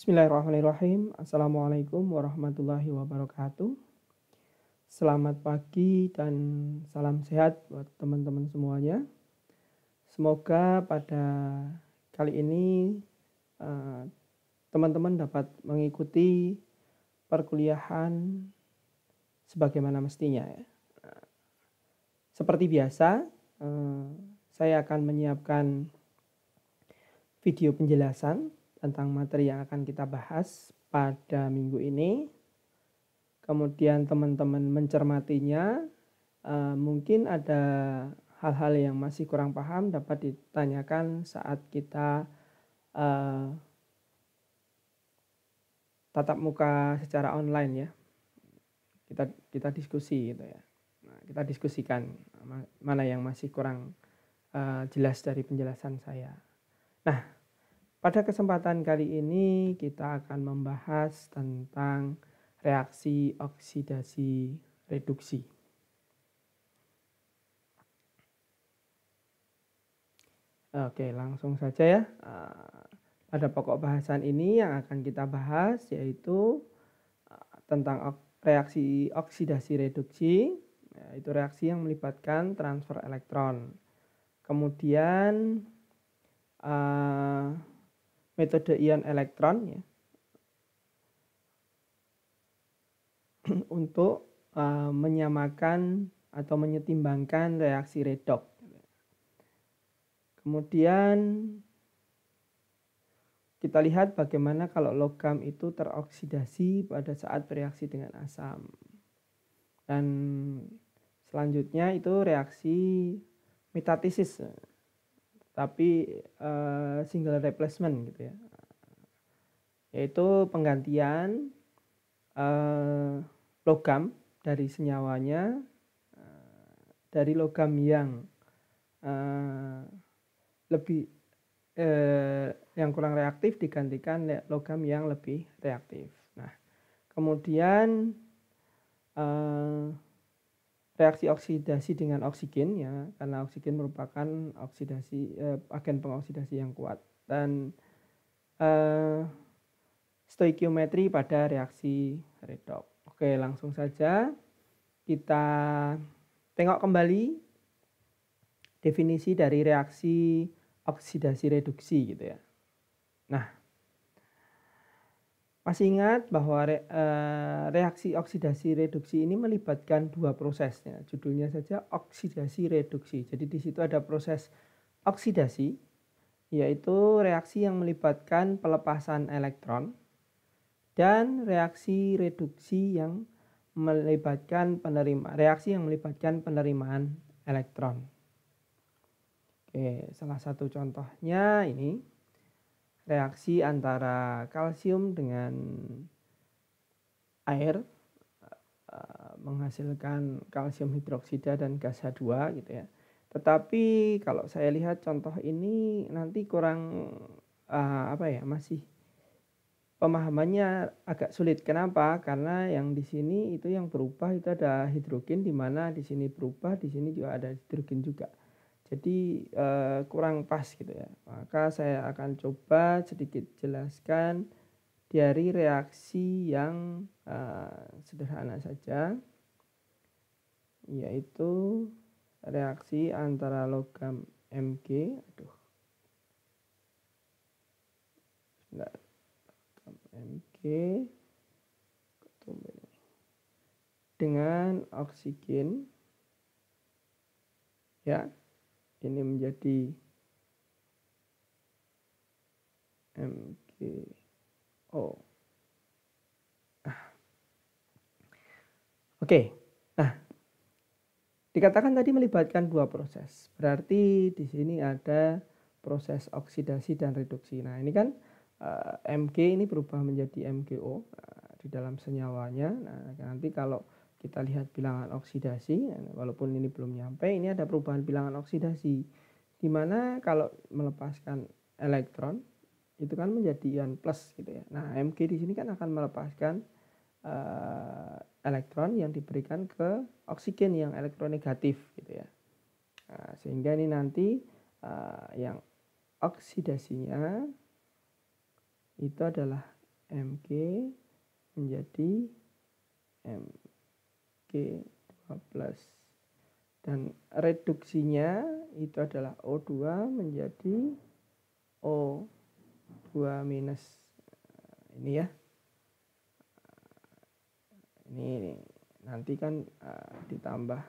Bismillahirrahmanirrahim. Assalamualaikum warahmatullahi wabarakatuh. Selamat pagi dan salam sehat buat teman-teman semuanya. Semoga pada kali ini eh, teman-teman dapat mengikuti perkuliahan sebagaimana mestinya ya. Seperti biasa, eh, saya akan menyiapkan video penjelasan tentang materi yang akan kita bahas pada minggu ini. Kemudian teman-teman mencermatinya, uh, mungkin ada hal-hal yang masih kurang paham dapat ditanyakan saat kita uh, tatap muka secara online ya. Kita kita diskusi gitu ya. Nah, kita diskusikan mana yang masih kurang uh, jelas dari penjelasan saya. Nah, pada kesempatan kali ini kita akan membahas tentang reaksi oksidasi reduksi. Oke, langsung saja ya. Eh, pada pokok bahasan ini yang akan kita bahas yaitu eh, tentang reaksi oksidasi reduksi, yaitu reaksi yang melibatkan transfer elektron. Kemudian eh, metode ion elektron ya, untuk uh, menyamakan atau menyetimbangkan reaksi redox. Kemudian kita lihat bagaimana kalau logam itu teroksidasi pada saat bereaksi dengan asam. Dan selanjutnya itu reaksi metatesis tapi uh, single replacement gitu ya yaitu penggantian uh, logam dari senyawanya uh, dari logam yang uh, lebih uh, yang kurang reaktif digantikan logam yang lebih reaktif nah kemudian uh, reaksi oksidasi dengan oksigen ya karena oksigen merupakan oksidasi eh, agen pengoksidasi yang kuat dan eh, stoikiometri pada reaksi redox. Oke langsung saja kita tengok kembali definisi dari reaksi oksidasi reduksi gitu ya. Nah masih ingat bahwa re, eh, reaksi oksidasi reduksi ini melibatkan dua prosesnya. Judulnya saja oksidasi reduksi. Jadi di situ ada proses oksidasi yaitu reaksi yang melibatkan pelepasan elektron dan reaksi reduksi yang melibatkan penerima reaksi yang melibatkan penerimaan elektron. Oke, salah satu contohnya ini reaksi antara kalsium dengan air eh, menghasilkan kalsium hidroksida dan gas H2 gitu ya. Tetapi kalau saya lihat contoh ini nanti kurang uh, apa ya masih pemahamannya agak sulit. Kenapa? Karena yang di sini itu yang berubah itu ada hidrogen di mana di sini berubah, di sini juga ada hidrogen juga jadi uh, kurang pas gitu ya maka saya akan coba sedikit jelaskan dari reaksi yang uh, sederhana saja yaitu reaksi antara logam Mg aduh logam Mg dengan oksigen ya ini menjadi MGO. Ah. Oke, nah dikatakan tadi melibatkan dua proses. Berarti di sini ada proses oksidasi dan reduksi. Nah ini kan uh, eh, Mg ini berubah menjadi MgO uh, eh, di dalam senyawanya. Nah nanti kalau kita lihat bilangan oksidasi walaupun ini belum nyampe ini ada perubahan bilangan oksidasi dimana kalau melepaskan elektron itu kan menjadi ion plus gitu ya. Nah, Mg di sini kan akan melepaskan uh, elektron yang diberikan ke oksigen yang elektron negatif gitu ya. Nah, sehingga ini nanti uh, yang oksidasinya itu adalah Mg menjadi M G12 dan reduksinya itu adalah O2 menjadi O2 minus ini ya ini, ini. nanti kan uh, ditambah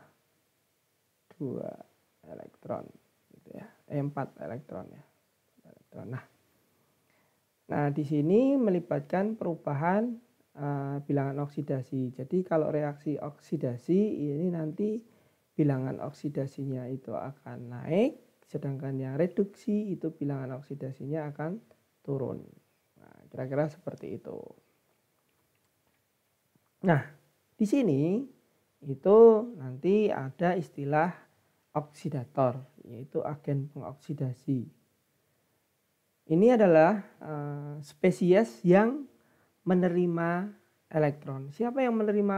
dua elektron gitu ya eh, 4 elektron ya elektron nah nah di sini melibatkan perubahan Eh, bilangan oksidasi. Jadi kalau reaksi oksidasi ini nanti bilangan oksidasinya itu akan naik, sedangkan yang reduksi itu bilangan oksidasinya akan turun. Nah, kira-kira seperti itu. Nah, di sini itu nanti ada istilah oksidator, yaitu agen pengoksidasi. Ini adalah uh, spesies yang menerima elektron. Siapa yang menerima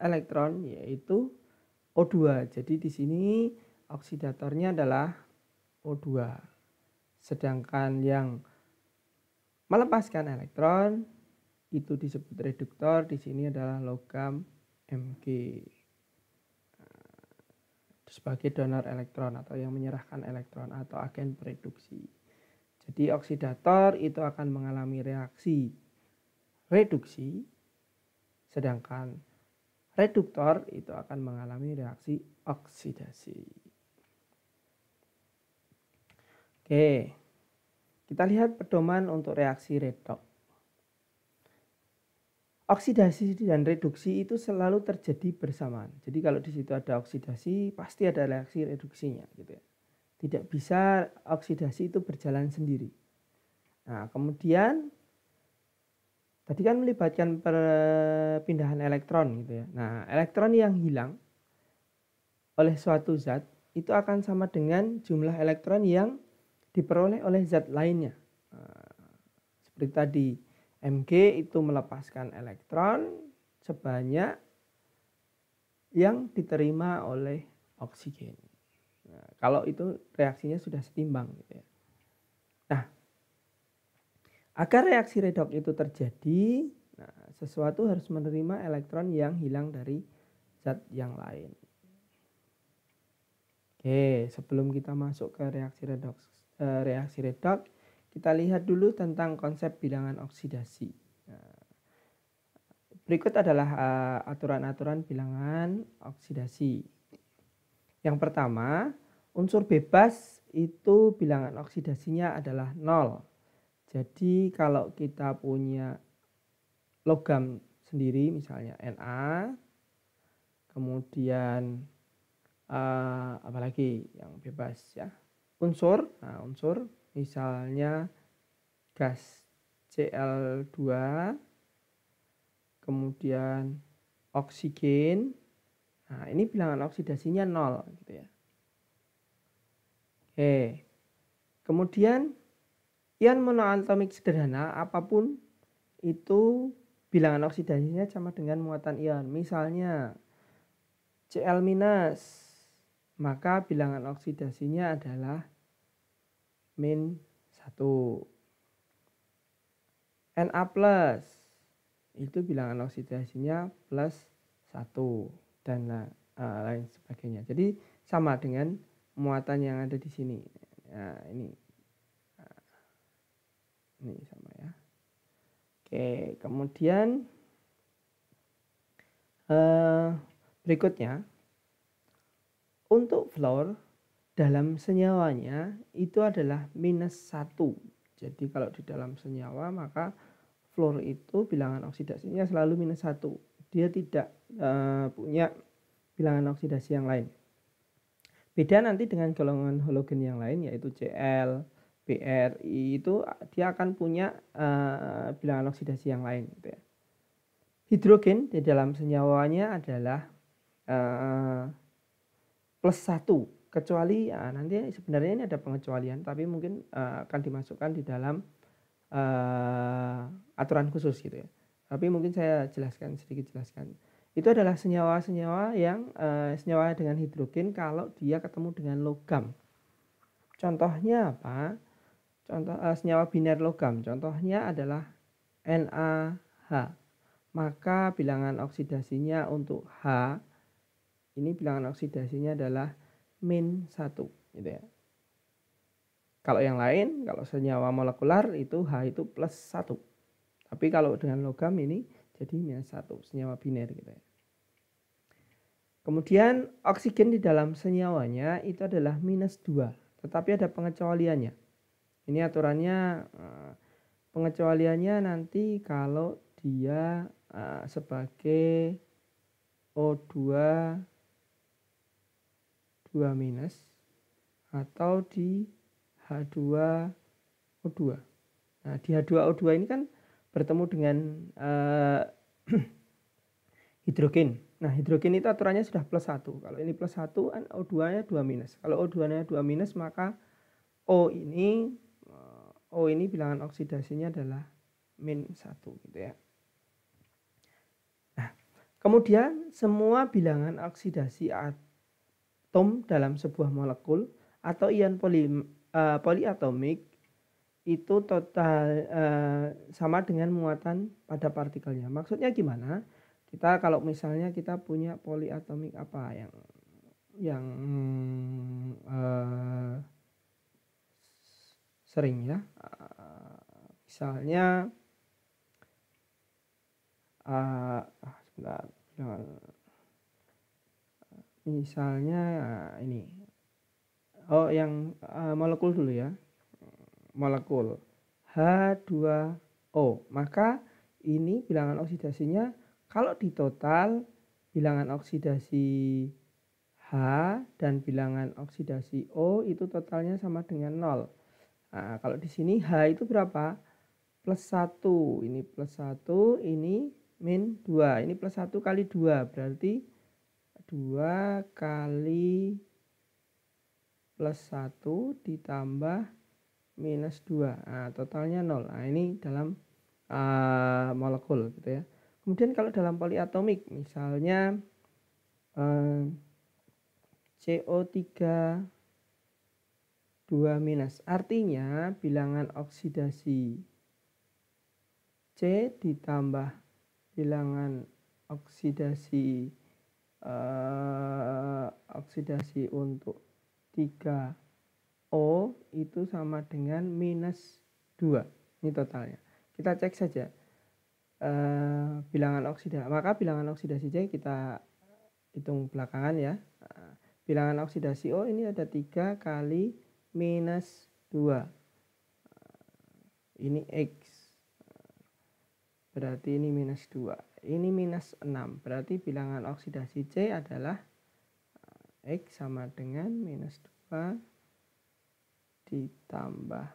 elektron? Yaitu O2. Jadi di sini oksidatornya adalah O2. Sedangkan yang melepaskan elektron itu disebut reduktor, di sini adalah logam Mg nah, sebagai donor elektron atau yang menyerahkan elektron atau agen pereduksi. Jadi oksidator itu akan mengalami reaksi reduksi, sedangkan reduktor itu akan mengalami reaksi oksidasi. Oke, kita lihat pedoman untuk reaksi redox. Oksidasi dan reduksi itu selalu terjadi bersamaan. Jadi kalau di situ ada oksidasi, pasti ada reaksi reduksinya, gitu ya. Tidak bisa oksidasi itu berjalan sendiri. Nah, kemudian Tadi kan melibatkan perpindahan elektron gitu ya. Nah, elektron yang hilang oleh suatu zat itu akan sama dengan jumlah elektron yang diperoleh oleh zat lainnya. Nah, seperti tadi Mg itu melepaskan elektron sebanyak yang diterima oleh oksigen. Nah, kalau itu reaksinya sudah setimbang gitu ya. Agar reaksi redox itu terjadi, nah, sesuatu harus menerima elektron yang hilang dari zat yang lain. Oke, sebelum kita masuk ke reaksi redox, eh, reaksi redox, kita lihat dulu tentang konsep bilangan oksidasi. Nah, berikut adalah eh, aturan-aturan uh, bilangan oksidasi. Yang pertama, unsur bebas itu bilangan oksidasinya adalah 0. Jadi kalau kita punya logam sendiri misalnya NA, kemudian uh, eh, apalagi yang bebas ya unsur, nah unsur misalnya gas Cl2, kemudian oksigen, nah ini bilangan oksidasinya nol gitu ya. Oke, kemudian Ion monoatomik sederhana apapun itu bilangan oksidasinya sama dengan muatan ion. Misalnya Cl- minus maka bilangan oksidasinya adalah min 1. Na plus itu bilangan oksidasinya plus 1 dan uh, lain sebagainya. Jadi sama dengan muatan yang ada di sini. Nah, ini ini sama ya. Oke, kemudian eh, berikutnya untuk floor dalam senyawanya itu adalah minus satu. Jadi kalau di dalam senyawa maka floor itu bilangan oksidasinya selalu minus satu. Dia tidak eh, punya bilangan oksidasi yang lain. Beda nanti dengan golongan halogen yang lain yaitu Cl, BRI itu dia akan punya uh, bilangan oksidasi yang lain gitu ya. Hidrogen di dalam senyawanya adalah uh, plus satu kecuali ya, nanti sebenarnya ini ada pengecualian tapi mungkin uh, akan dimasukkan di dalam uh, aturan khusus gitu ya. Tapi mungkin saya jelaskan sedikit jelaskan. Itu adalah senyawa-senyawa yang uh, senyawa dengan hidrogen kalau dia ketemu dengan logam. Contohnya apa? Contoh uh, senyawa biner logam contohnya adalah NaH. Maka bilangan oksidasinya untuk H ini bilangan oksidasinya adalah min 1 gitu ya. Kalau yang lain, kalau senyawa molekular itu H itu plus satu. Tapi kalau dengan logam ini jadi minus 1, senyawa biner gitu ya. Kemudian oksigen di dalam senyawanya itu adalah minus 2, tetapi ada pengecualiannya ini aturannya eh, pengecualiannya nanti kalau dia eh, sebagai O2 2 minus atau di H2 O2. Nah, di H2O2 ini kan bertemu dengan uh, hidrogen. Nah, hidrogen itu aturannya sudah plus 1. Kalau ini plus 1, O2-nya 2 minus. Kalau O2-nya 2 minus, maka O ini Oh ini bilangan oksidasinya adalah min 1 gitu ya. Nah, kemudian semua bilangan oksidasi atom dalam sebuah molekul atau ion poli, uh, poliatomik itu total uh, sama dengan muatan pada partikelnya. Maksudnya gimana? Kita kalau misalnya kita punya poliatomik apa yang yang uh, sering ya eh, misalnya eh, ah, sebentar eh, misalnya ini oh yang molekul dulu ya molekul H2O maka ini bilangan oksidasinya kalau di total bilangan oksidasi H dan bilangan oksidasi O itu totalnya sama dengan 0 Nah, kalau di sini H itu berapa? Plus 1. Ini plus 1, ini min 2. Ini plus 1 kali 2. Berarti 2 kali plus 1 ditambah minus 2. Nah, totalnya 0. Nah, ini dalam uh, molekul gitu ya. Kemudian kalau dalam poliatomik, misalnya uh, eh, CO3 2 minus. Artinya bilangan oksidasi C ditambah bilangan oksidasi eh, oksidasi untuk 3O itu sama dengan minus 2. Ini totalnya. Kita cek saja eh, bilangan oksida Maka bilangan oksidasi C kita hitung belakangan ya. Bilangan oksidasi O ini ada 3 kali minus 2 ini X berarti ini minus 2 ini minus 6 berarti bilangan oksidasi C adalah eh, X sama dengan minus 2 ditambah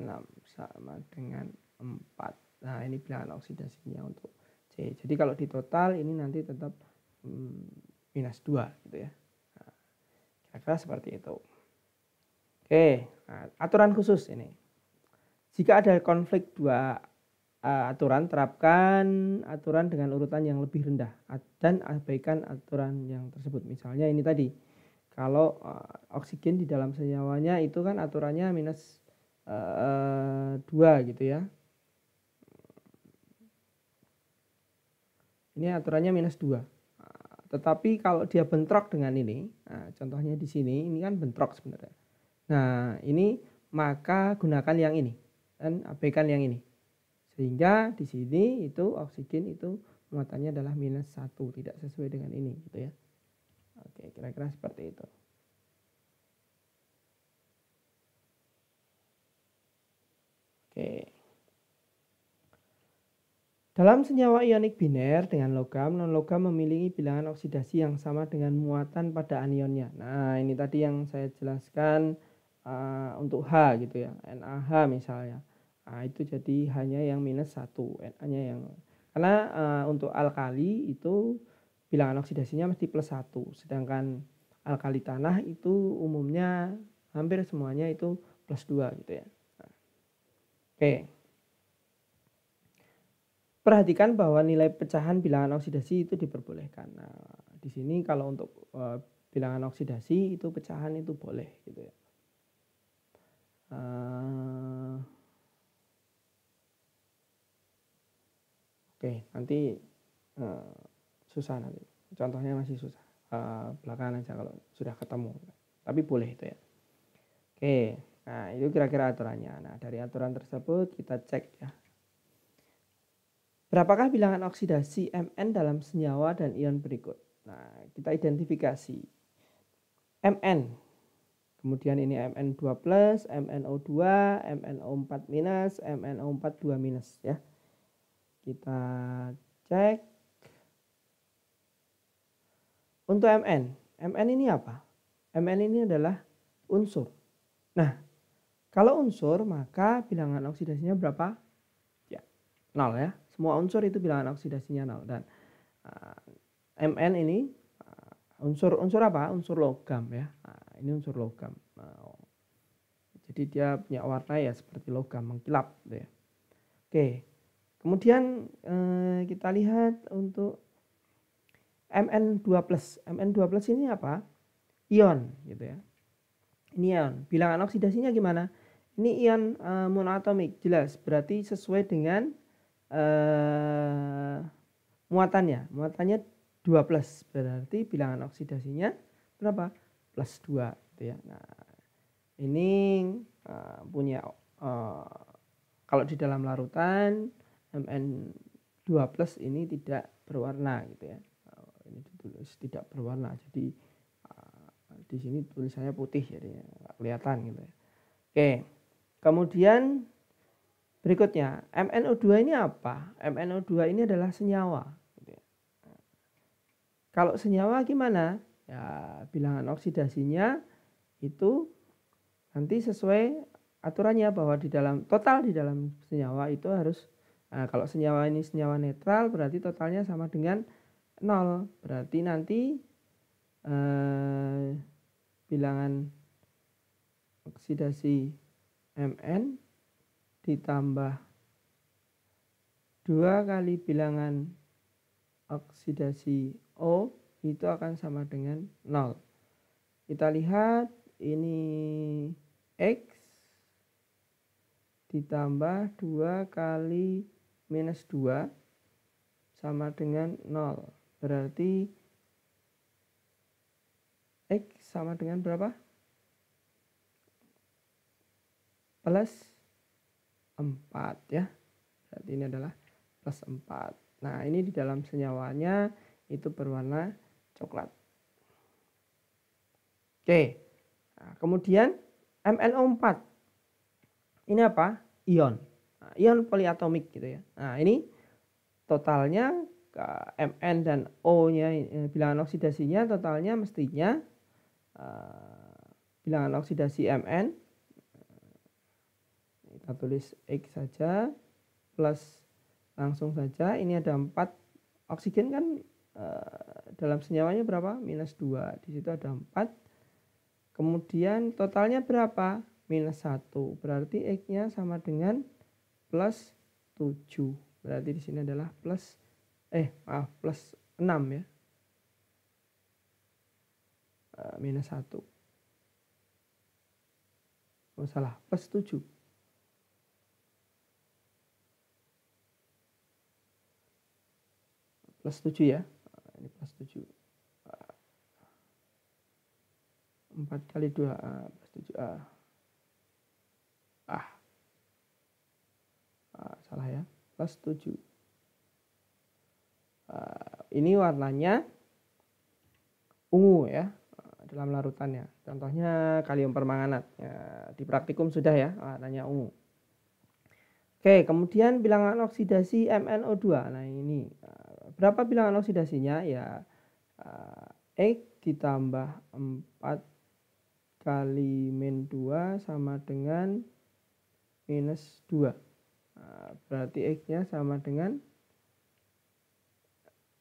6 sama dengan 4 nah ini bilangan oksidasinya untuk C jadi kalau di total ini nanti tetap hmm, minus 2 gitu ya nah, kira-kira seperti itu Oke, nah, aturan khusus ini. Jika ada konflik dua e, aturan, terapkan aturan dengan urutan yang lebih rendah dan abaikan aturan yang tersebut. Misalnya ini tadi, kalau e, oksigen di dalam senyawanya itu kan aturannya minus e, dua gitu ya. Ini aturannya minus dua. Tetapi kalau dia bentrok dengan ini, nah contohnya di sini, ini kan bentrok sebenarnya. Nah, ini maka gunakan yang ini dan abaikan yang ini. Sehingga di sini itu oksigen itu muatannya adalah minus satu tidak sesuai dengan ini gitu ya. Oke, kira-kira seperti itu. Oke. Dalam senyawa ionik biner dengan logam, non-logam memiliki bilangan oksidasi yang sama dengan muatan pada anionnya. Nah, ini tadi yang saya jelaskan Eh, untuk H gitu ya NaH misalnya nah, itu jadi hanya yang minus satu Na-nya yang karena uh, untuk alkali itu bilangan oksidasinya mesti plus satu sedangkan alkali tanah itu umumnya hampir semuanya itu plus dua gitu ya oke Perhatikan bahwa nilai pecahan bilangan oksidasi itu diperbolehkan. Nah, di sini kalau untuk uh, bilangan oksidasi itu pecahan itu boleh gitu ya. Eh, oke okay, nanti uh, susah nanti contohnya masih susah uh, belakangan aja kalau sudah ketemu tapi boleh itu ya oke okay, nah itu kira-kira aturannya nah dari aturan tersebut kita cek ya Berapakah bilangan oksidasi Mn dalam senyawa dan ion berikut? Nah, kita identifikasi. Mn Kemudian ini mn 2 MnO2, MnO4-, mno MNO4-2-, ya. Kita cek. Untuk Mn, Mn ini apa? Mn ini adalah unsur. Nah, kalau unsur maka bilangan oksidasinya berapa? Ya, 0 ya. Semua unsur itu bilangan oksidasinya 0 dan uh, eh, Mn ini unsur-unsur eh, uh, apa? Unsur logam ya. Nah, ini unsur logam nah, jadi dia punya warna ya seperti logam mengkilap gitu ya oke kemudian eh, kita lihat untuk Mn2+. Mn2+ ini apa? Ion gitu ya. Ini ion. Bilangan oksidasinya gimana? Ini ion eh, monatomik jelas berarti sesuai dengan eh, muatannya. Muatannya 2 berarti bilangan oksidasinya berapa? plus 2 gitu ya. Nah, ini uh, punya uh, kalau di dalam larutan Mn2 plus ini tidak berwarna gitu ya. Uh, ini ditulis tidak berwarna. Jadi uh, di sini tulisannya putih jadi nggak kelihatan gitu ya. Oke. Kemudian berikutnya MnO2 ini apa? MnO2 ini adalah senyawa. Gitu ya. Nah, kalau senyawa gimana? ya bilangan oksidasinya itu nanti sesuai aturannya bahwa di dalam total di dalam senyawa itu harus nah, kalau senyawa ini senyawa netral berarti totalnya sama dengan nol berarti nanti eh, bilangan oksidasi Mn ditambah dua kali bilangan oksidasi O itu akan sama dengan 0. Kita lihat ini X ditambah 2 kali minus 2 sama dengan 0. Berarti X sama dengan berapa? Plus 4 ya. Berarti ini adalah plus 4. Nah ini di dalam senyawanya itu berwarna coklat. Oke. Nah, kemudian MnO4. Ini apa? Ion. Nah, ion poliatomik gitu ya. Nah, ini totalnya eh, Mn dan O-nya eh, bilangan oksidasinya totalnya mestinya uh, bilangan oksidasi Mn kita tulis X saja plus langsung saja ini ada empat oksigen kan dalam senyawanya berapa? Minus 2. Di situ ada 4. Kemudian totalnya berapa? Minus 1. Berarti X-nya sama dengan plus 7. Berarti di sini adalah plus, eh maaf, plus 6 ya. Eh, minus 1. Oh salah, plus 7. Plus 7 ya ini plus 7 4 kali 2A plus 7A ah. ah salah ya plus 7 ah, ini warnanya ungu ya ah, dalam larutannya contohnya kalium permanganat ya, di praktikum sudah ya warnanya ungu Oke, kemudian bilangan oksidasi MnO2. Nah, ini ah, berapa bilangan oksidasinya ya uh, eh, X e ditambah 4 kali min 2 sama dengan minus 2 uh, eh, berarti X nya sama dengan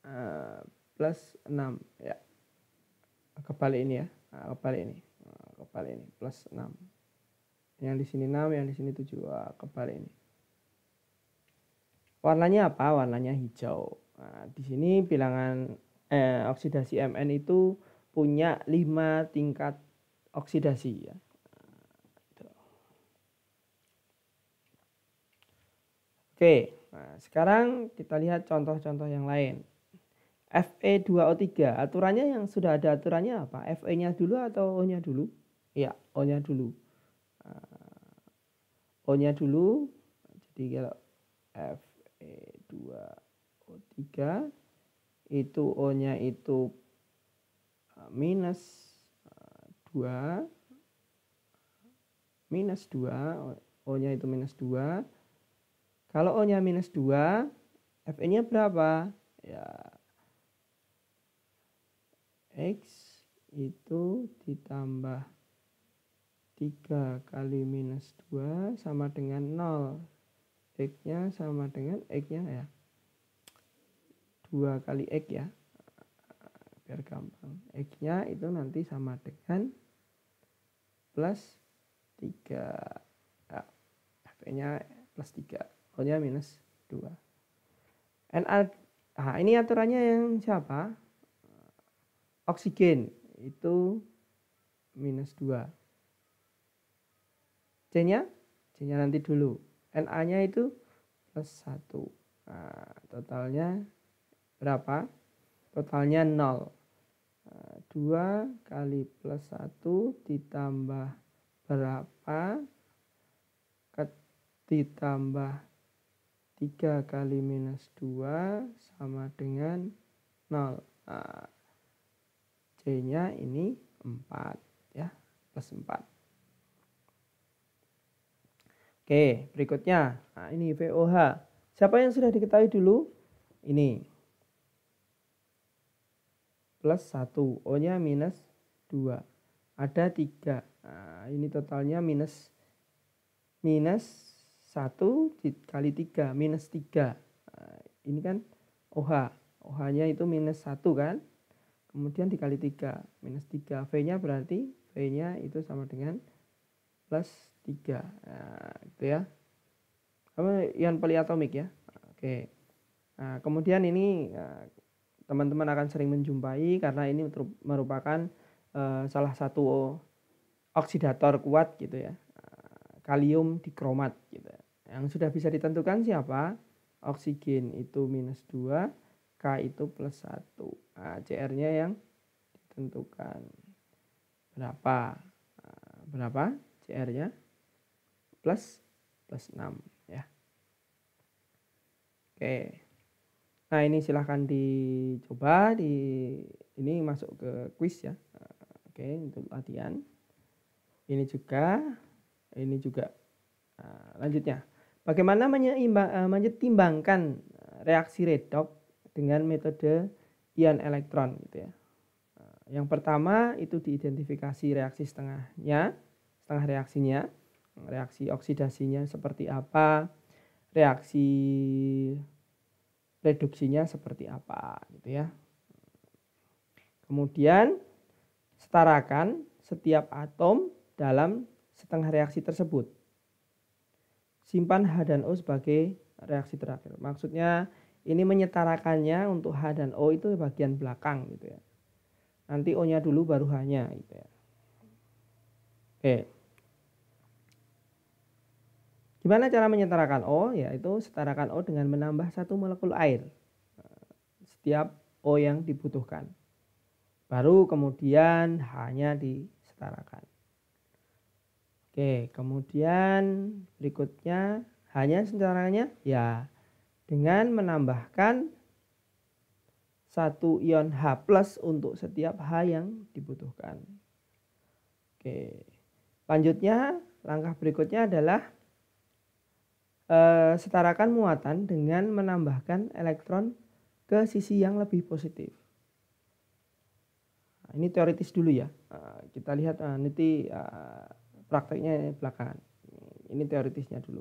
uh, plus 6 ya kebalik ini ya uh, kebalik ini uh, kebalik ini plus 6 yang di sini 6 yang di sini 7 uh, ah, kebalik ini warnanya apa warnanya hijau Nah, di sini bilangan eh, oksidasi Mn itu punya lima tingkat oksidasi ya. Oke, nah sekarang kita lihat contoh-contoh yang lain. Fe2O3, aturannya yang sudah ada aturannya apa? Fe-nya dulu atau O-nya dulu? Ya, O-nya dulu. Nah, O-nya dulu. Jadi kalau Fe2 o 3 3 itu O nya eh, eh, itu minus 2 minus 2 O nya itu minus 2 kalau O nya minus 2 Fn nya berapa ya X itu ditambah 3 kali minus 2 sama dengan 0 X nya sama dengan X nya ya 2 kali X ya biar gampang X nya itu nanti sama dengan plus 3 nah, ya, P nya plus 3 O nya minus 2 nah, ini aturannya yang siapa oksigen itu minus 2 C nya C nya nanti dulu NA nya itu plus 1 nah, totalnya berapa? Totalnya 0. 2 eh, kali plus 1 ditambah berapa? Ditambah 3 kali minus 2 sama dengan 0. C-nya nah, ini 4 ya, plus 4. Oke, berikutnya. Nah, ini VOH. Siapa yang sudah diketahui dulu? Ini plus 1 O nya minus 2 ada 3 nah, ini totalnya minus minus 1 dikali 3 minus 3 nah, ini kan OH OH nya itu minus 1 kan kemudian dikali 3 minus 3 V nya berarti V nya itu sama dengan plus 3 nah, gitu ya apa ion poliatomik ya oke nah, kemudian ini nah, teman-teman akan sering menjumpai karena ini merupakan uh, salah satu oksidator kuat gitu ya eh, kalium dikromat gitu yang sudah bisa ditentukan siapa oksigen itu minus 2 K itu plus 1 nah, CR nya yang ditentukan berapa eh, berapa CR nya plus plus 6 ya oke okay. Nah ini silahkan dicoba di ini masuk ke quiz ya. Oke untuk latihan. Ini juga, ini juga. Eh, lanjutnya, bagaimana eh, menyetimbangkan eh, reaksi redox dengan metode ion elektron gitu ya. Yang pertama itu diidentifikasi reaksi setengahnya, setengah reaksinya, reaksi oksidasinya seperti apa, reaksi reduksinya seperti apa gitu ya. Kemudian setarakan setiap atom dalam setengah reaksi tersebut. Simpan H dan O sebagai reaksi terakhir. Maksudnya ini menyetarakannya untuk H dan O itu bagian belakang gitu ya. Nanti O-nya dulu baru H-nya gitu ya. Oke. Gimana cara menyetarakan O? Yaitu setarakan O dengan menambah satu molekul air setiap O yang dibutuhkan. Baru kemudian hanya disetarakan. Oke, kemudian berikutnya hanya setarakannya ya dengan menambahkan satu ion H plus untuk setiap H yang dibutuhkan. Oke, lanjutnya langkah berikutnya adalah Eh, setarakan muatan dengan menambahkan elektron ke sisi yang lebih positif. Nah, ini teoritis dulu ya. E, kita lihat e, nanti e, prakteknya belakangan. Ini teoritisnya dulu.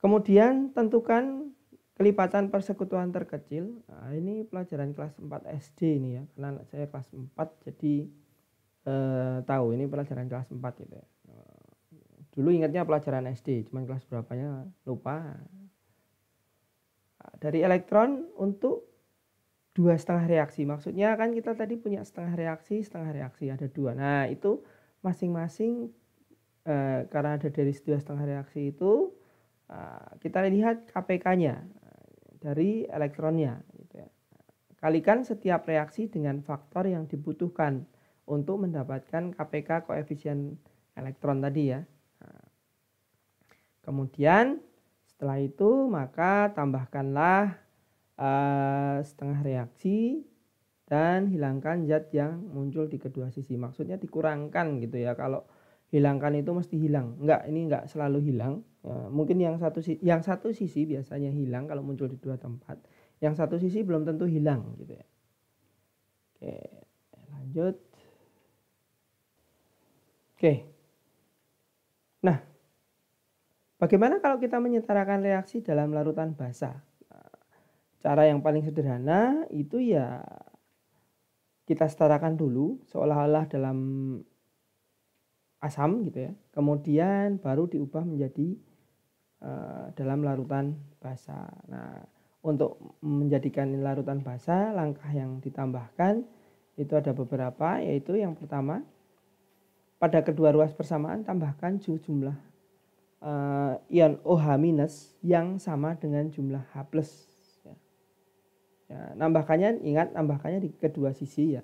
Kemudian tentukan kelipatan persekutuan terkecil. Nah, ini pelajaran kelas 4 SD ini ya. Karena saya kelas 4 jadi eh, tahu ini pelajaran kelas 4 gitu ya dulu ingatnya pelajaran SD cuman kelas berapanya lupa dari elektron untuk dua setengah reaksi maksudnya kan kita tadi punya setengah reaksi setengah reaksi ada dua nah itu masing-masing e, karena ada dari dua setengah reaksi itu e, kita lihat KPK-nya dari elektronnya gitu ya. kalikan setiap reaksi dengan faktor yang dibutuhkan untuk mendapatkan KPK koefisien elektron tadi ya Kemudian setelah itu maka tambahkanlah uh, setengah reaksi dan hilangkan zat yang muncul di kedua sisi. Maksudnya dikurangkan gitu ya. Kalau hilangkan itu mesti hilang. Enggak, ini enggak selalu hilang. Ya, mungkin yang satu yang satu sisi biasanya hilang kalau muncul di dua tempat. Yang satu sisi belum tentu hilang gitu ya. Oke, lanjut. Oke. Nah, Bagaimana kalau kita menyetarakan reaksi dalam larutan basah? Nah, cara yang paling sederhana itu ya kita setarakan dulu seolah-olah dalam asam gitu ya. Kemudian baru diubah menjadi uh, dalam larutan basah. Nah, untuk menjadikan larutan basah, langkah yang ditambahkan itu ada beberapa yaitu yang pertama pada kedua ruas persamaan tambahkan jumlah uh, ion OH minus yang sama dengan jumlah H plus. Ya. ya. nambahkannya ingat nambahkannya di kedua sisi ya.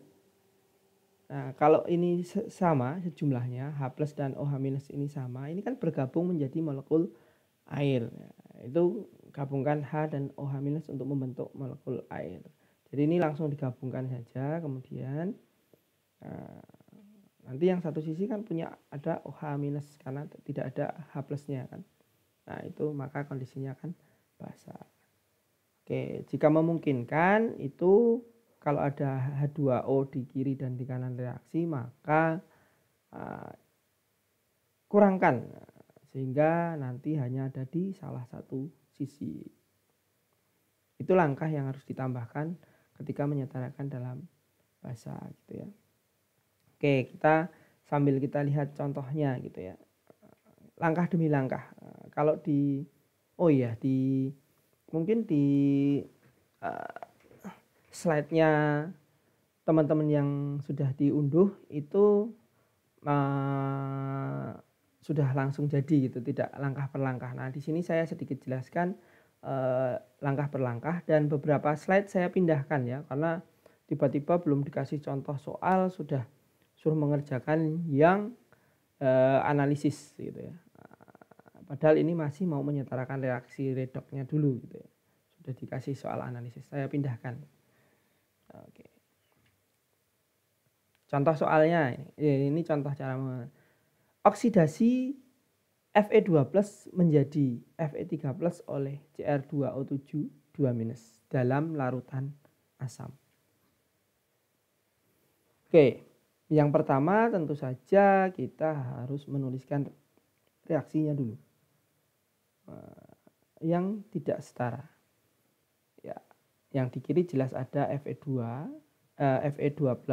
Nah, kalau ini sama sejumlahnya H plus dan OH minus ini sama, ini kan bergabung menjadi molekul air. Ya, itu gabungkan H dan OH minus untuk membentuk molekul air. Jadi ini langsung digabungkan saja, kemudian uh, Nanti yang satu sisi kan punya ada OH minus karena tidak ada H plusnya kan. Nah itu maka kondisinya akan basah. Oke, jika memungkinkan itu kalau ada H2O di kiri dan di kanan reaksi maka uh, kurangkan sehingga nanti hanya ada di salah satu sisi. Itu langkah yang harus ditambahkan ketika menyetarakan dalam bahasa gitu ya. Oke, kita sambil kita lihat contohnya gitu ya. Langkah demi langkah. Kalau di oh iya di mungkin di uh, slide-nya teman-teman yang sudah diunduh itu uh, sudah langsung jadi gitu, tidak langkah per langkah. Nah, di sini saya sedikit jelaskan uh, langkah per langkah dan beberapa slide saya pindahkan ya karena tiba-tiba belum dikasih contoh soal sudah suruh mengerjakan yang e, analisis gitu ya. Padahal ini masih mau menyetarakan reaksi redoknya dulu gitu ya. Sudah dikasih soal analisis, saya pindahkan. Oke. Contoh soalnya ini, ya, ini contoh cara oksidasi Fe2 menjadi Fe3 oleh Cr2O7 2 minus dalam larutan asam. Oke. Okay. Yang pertama tentu saja kita harus menuliskan reaksinya dulu. Eh, yang tidak setara. Ya, yang di kiri jelas ada Fe2, eh, Fe2+,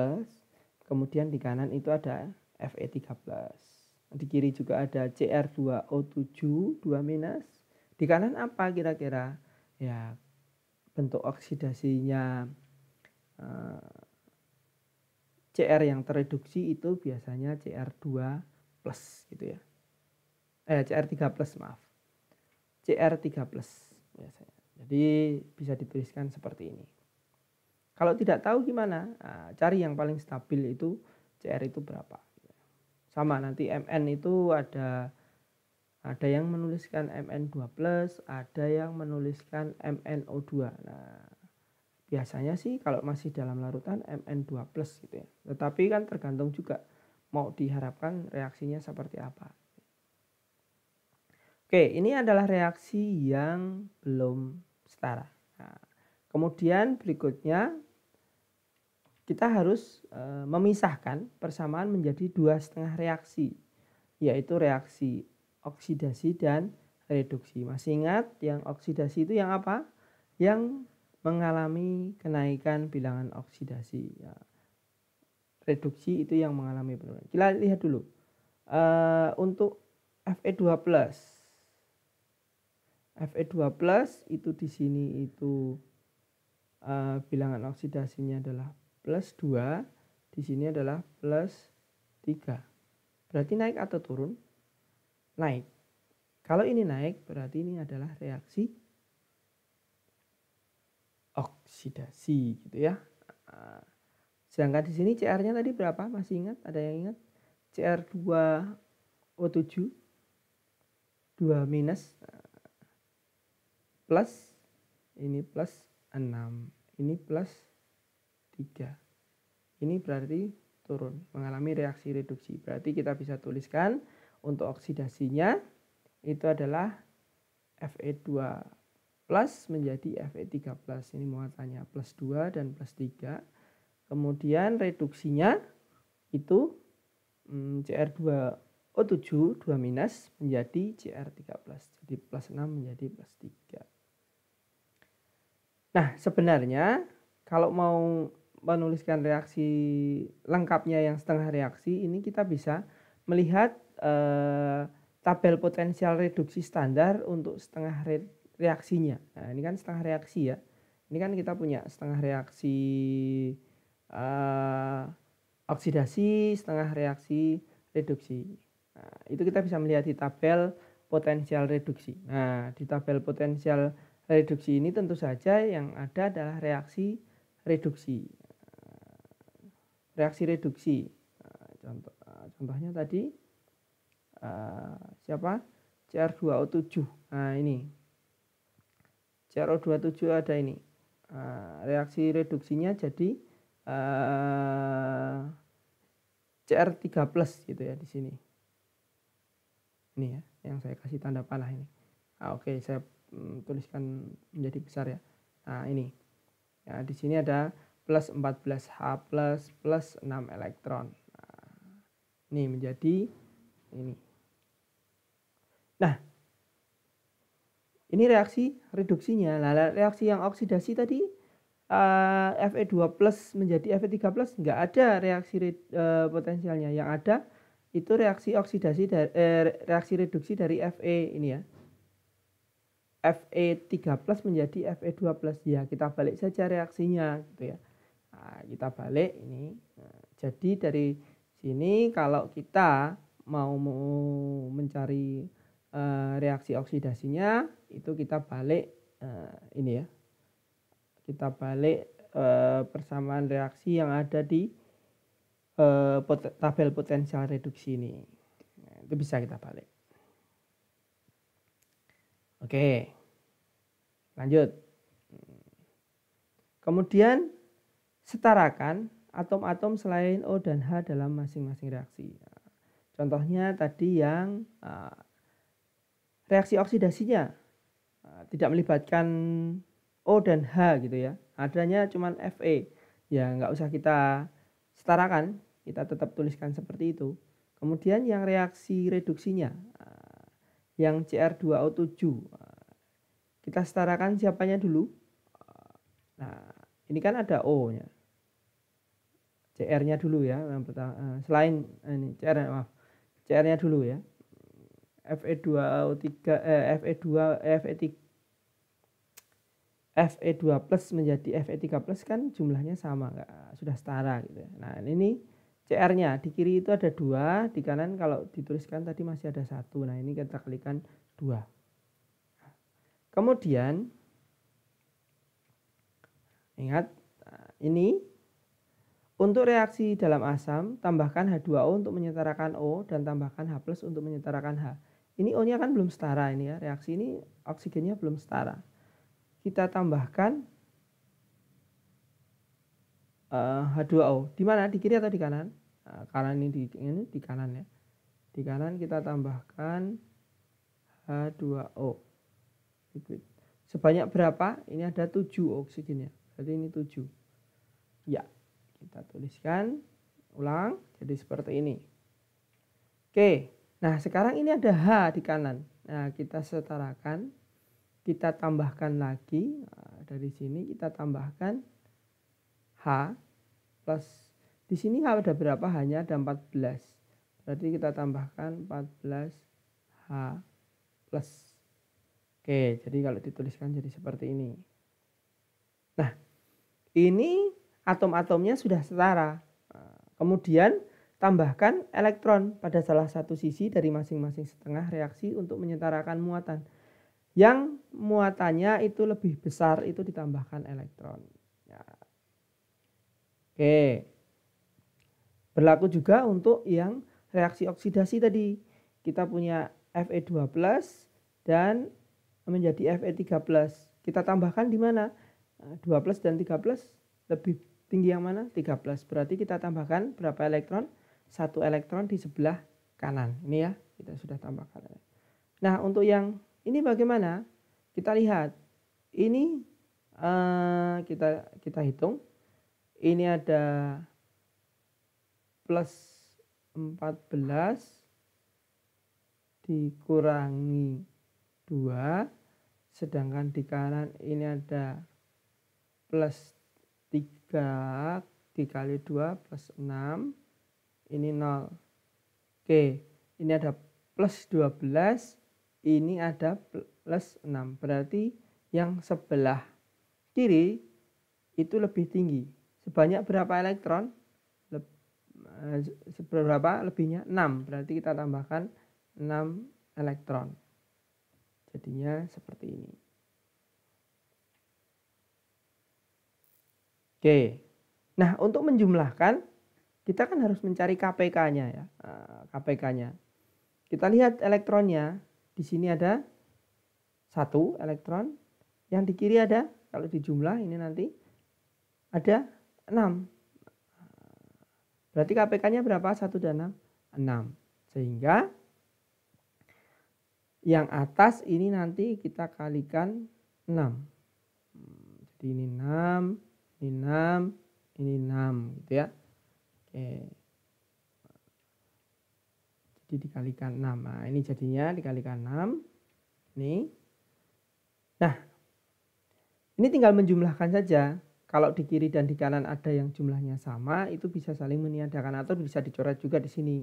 kemudian di kanan itu ada Fe3+. Di kiri juga ada Cr2O7 2-. minus Di kanan apa kira-kira? Ya, bentuk oksidasinya eh, CR yang tereduksi itu biasanya CR2 plus gitu ya. Eh CR3 plus maaf. CR3 plus biasanya. Jadi bisa dituliskan seperti ini. Kalau tidak tahu gimana, ah, cari yang paling stabil itu CR itu berapa. Sama nanti MN itu ada ada yang menuliskan MN2+, ada yang menuliskan MnO2. Nah, biasanya sih kalau masih dalam larutan Mn2 plus gitu ya. Tetapi kan tergantung juga mau diharapkan reaksinya seperti apa. Oke, ini adalah reaksi yang belum setara. Nah, kemudian berikutnya kita harus e, memisahkan persamaan menjadi dua setengah reaksi, yaitu reaksi oksidasi dan reduksi. Masih ingat yang oksidasi itu yang apa? Yang mengalami kenaikan bilangan oksidasi ya. reduksi itu yang mengalami penurunan kita lihat dulu uh, untuk Fe2 Fe2 itu di sini itu uh, bilangan oksidasinya adalah plus 2 di sini adalah plus 3 berarti naik atau turun naik kalau ini naik berarti ini adalah reaksi oksidasi gitu ya. Ah, sedangkan di sini CR-nya tadi berapa? Masih ingat? Ada yang ingat? CR2O7 2 minus ah, plus ini plus 6 ini plus 3 ini berarti turun mengalami reaksi reduksi berarti kita bisa tuliskan untuk oksidasinya itu adalah Fe2 plus menjadi Fe3 plus. Ini muatannya plus 2 dan plus 3. Kemudian reduksinya itu hmm, CR2O7 2 minus menjadi CR3 plus. Jadi plus 6 menjadi plus 3. Nah sebenarnya kalau mau menuliskan reaksi lengkapnya yang setengah reaksi ini kita bisa melihat eh, tabel potensial reduksi standar untuk setengah reaksi reaksinya. Nah, ini kan setengah reaksi ya. Ini kan kita punya setengah reaksi uh, oksidasi, setengah reaksi reduksi. Nah, itu kita bisa melihat di tabel potensial reduksi. Nah, di tabel potensial reduksi ini tentu saja yang ada adalah reaksi reduksi. Reaksi reduksi. Nah, contoh eh, contohnya tadi uh, siapa? CR2O7. Nah, ini CRO27 ada ini. uh, reaksi reduksinya jadi uh, ah, CR3 plus gitu ya di sini. Ini ya, yang saya kasih tanda panah ini. Nah, oke, saya mm, tuliskan menjadi besar ya. Nah, ini. ya di sini ada plus 14H plus plus 6 elektron. Nah, ini menjadi ini. Nah, ini reaksi reduksinya. Nah, reaksi yang oksidasi tadi uh, eh, Fe2 plus menjadi Fe3 plus nggak ada reaksi uh, potensialnya. Yang ada itu reaksi oksidasi dari, eh, reaksi reduksi dari Fe ini ya. Fe3 plus menjadi Fe2 plus ya kita balik saja reaksinya gitu ya nah, kita balik ini nah, jadi dari sini kalau kita mau, mencari uh, reaksi oksidasinya itu kita balik uh, ini ya kita balik uh, persamaan reaksi yang ada di uh, pot tabel potensial reduksi ini nah, itu bisa kita balik oke lanjut kemudian setarakan atom-atom selain O dan H dalam masing-masing reaksi nah, contohnya tadi yang uh, reaksi oksidasinya tidak melibatkan O dan H gitu ya. Adanya cuman FE. Ya nggak usah kita setarakan, kita tetap tuliskan seperti itu. Kemudian yang reaksi reduksinya, eh, yang CR2O7, eh, kita setarakan siapanya dulu. Eh, nah, ini kan ada O-nya. CR-nya dulu ya, yang pertama, selain ini CR maaf, CR-nya dulu ya. FE2O3 eh, FE2 FE3 Fe2 plus menjadi Fe3 plus kan jumlahnya sama, enggak? sudah setara gitu. Nah ini CR-nya di kiri itu ada dua, di kanan kalau dituliskan tadi masih ada satu. Nah ini kita klikkan dua. Kemudian ingat ini untuk reaksi dalam asam tambahkan H2O untuk menyetarakan O dan tambahkan H plus untuk menyetarakan H. Ini O-nya kan belum setara ini ya, reaksi ini oksigennya belum setara kita tambahkan uh, eh, H2O. Di mana? Di kiri atau di kanan? Nah, kanan ini di ini di kanan ya. Di kanan kita tambahkan H2O Sebanyak berapa? Ini ada 7 oksigennya. Berarti ini 7. Ya, kita tuliskan ulang jadi seperti ini. Oke. Nah, sekarang ini ada H di kanan. Nah, kita setarakan kita tambahkan lagi eh, dari sini kita tambahkan H plus di sini H ada berapa? Hanya ada 14. Berarti kita tambahkan 14 H plus. Oke, jadi kalau dituliskan jadi seperti ini. Nah, ini atom-atomnya sudah setara. Eh, kemudian tambahkan elektron pada salah satu sisi dari masing-masing setengah reaksi untuk menyetarakan muatan yang muatannya itu lebih besar itu ditambahkan elektron. Ya. Oke. Berlaku juga untuk yang reaksi oksidasi tadi. Kita punya Fe2+ dan menjadi Fe3+. Kita tambahkan di mana? 2+ eh, dan 3+ lebih tinggi yang mana? 3+. Berarti kita tambahkan berapa elektron? Satu elektron di sebelah kanan. Ini ya, kita sudah tambahkan. Nah, untuk yang ini bagaimana? Kita lihat. Ini uh, kita kita hitung. Ini ada plus 14 dikurangi 2 sedangkan di kanan ini ada plus 3 dikali 2 plus 6 ini 0 oke ini ada plus 12 ini ada plus 6 berarti yang sebelah kiri itu lebih tinggi sebanyak berapa elektron eh, seberapa lebihnya 6 berarti kita tambahkan 6 elektron jadinya seperti ini Oke. Nah, untuk menjumlahkan kita kan harus mencari KPK-nya ya, eh, KPK-nya. Kita lihat elektronnya di sini ada satu elektron. Yang di kiri ada, kalau di jumlah ini nanti ada 6. Berarti KPK-nya berapa? 1 dan 6? 6. Sehingga yang atas ini nanti kita kalikan 6. Jadi ini 6, ini 6, ini 6 gitu ya. Oke dikalikan 6. Nah, ini jadinya dikalikan 6. Ini. Nah, ini tinggal menjumlahkan saja. Kalau di kiri dan di kanan ada yang jumlahnya sama, itu bisa saling meniadakan atau bisa dicoret juga di sini.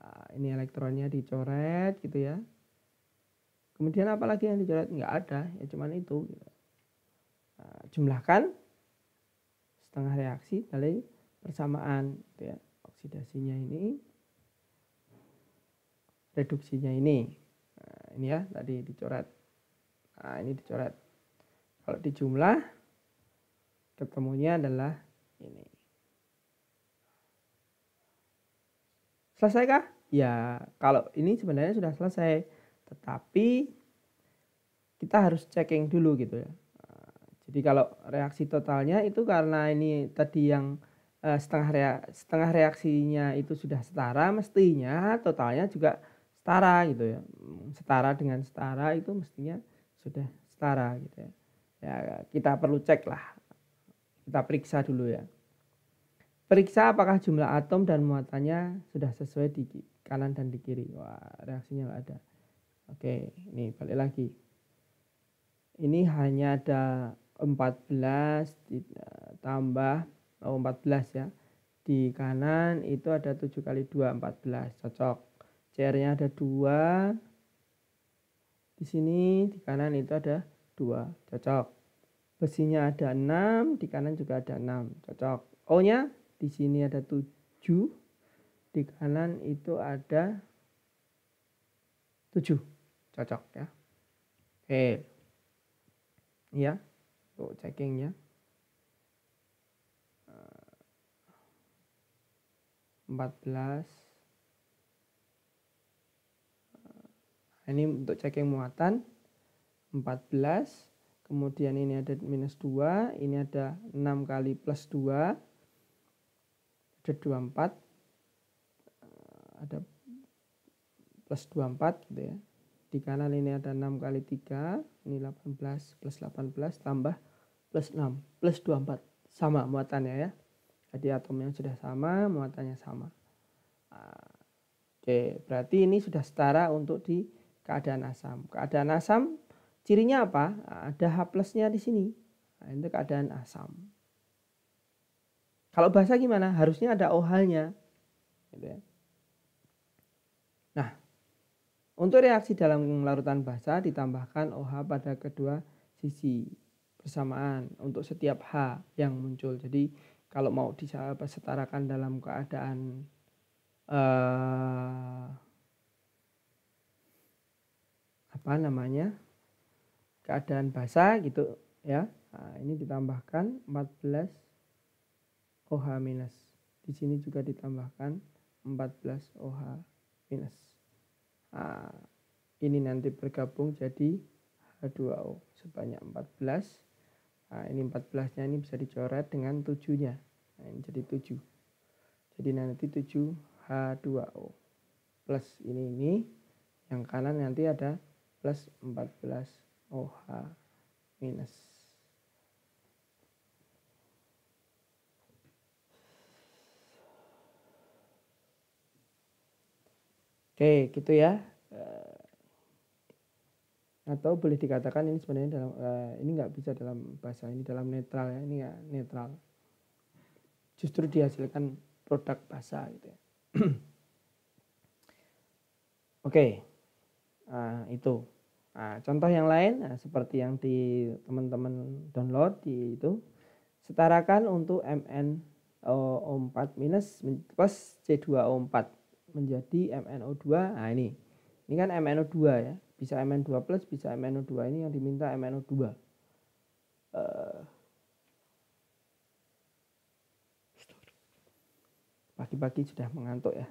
Ah, ini elektronnya dicoret gitu ya. Kemudian apalagi yang dicoret? Nggak ada, ya cuman itu. Nah, jumlahkan setengah reaksi dari persamaan gitu ya. Oksidasinya ini reduksinya ini nah, ini ya tadi dicoret nah ini dicoret kalau dijumlah ketemunya adalah ini selesai kah? ya kalau ini sebenarnya sudah selesai tetapi kita harus checking dulu gitu ya jadi kalau reaksi totalnya itu karena ini tadi yang eh, setengah rea, setengah reaksinya itu sudah setara mestinya totalnya juga setara gitu ya setara dengan setara itu mestinya sudah setara gitu ya, ya kita perlu cek lah kita periksa dulu ya periksa apakah jumlah atom dan muatannya sudah sesuai di kanan dan di kiri wah reaksinya nggak ada oke ini balik lagi ini hanya ada 14 tambah oh 14 ya di kanan itu ada 7 kali 2 14 cocok CR-nya ada dua. Di sini di kanan itu ada dua, cocok. Besinya ada enam, di kanan juga ada enam, cocok. O-nya di sini ada tujuh, di kanan itu ada tujuh, cocok ya. Oke, ya, untuk checking ya. Eh, empat belas. ini untuk yang muatan 14 kemudian ini ada minus 2 ini ada 6 kali plus 2 ada 24 eh, ada plus 24 gitu ya di kanan ini ada 6 kali 3 ini 18 plus 18 tambah plus 6 plus 24 sama muatannya ya jadi atomnya sudah sama muatannya sama ah, oke berarti ini sudah setara untuk di keadaan asam. Keadaan asam cirinya apa? Ada H plusnya di sini. Nah, itu keadaan asam. Kalau bahasa gimana? Harusnya ada OH-nya. Gitu ya. Nah, untuk reaksi dalam larutan basa ditambahkan OH pada kedua sisi bersamaan untuk setiap H yang muncul. Jadi kalau mau disetarakan dalam keadaan eh, apa namanya keadaan basah gitu ya nah, ini ditambahkan 14 OH minus di sini juga ditambahkan 14 OH minus nah, ini nanti bergabung jadi H2O sebanyak 14 nah, ini 14 nya ini bisa dicoret dengan 7 nya nah, ini jadi 7 jadi nanti 7 H2O plus ini ini yang kanan nanti ada plus 14 OH minus. Oke, gitu ya. Eh, Atau boleh dikatakan ini sebenarnya dalam eh, ini nggak bisa dalam bahasa ini dalam netral ya ini ya netral. Justru dihasilkan produk bahasa gitu ya. Oke. Okay. Nah, itu. Nah, contoh yang lain nah, seperti yang di teman-teman download di itu setarakan untuk MnO4- minus plus C2O4 menjadi MnO2. Nah, ini. Ini kan MnO2 ya. Bisa Mn2+, plus, bisa MnO2. Ini yang diminta MnO2. Uh, eh, pagi-pagi sudah mengantuk ya.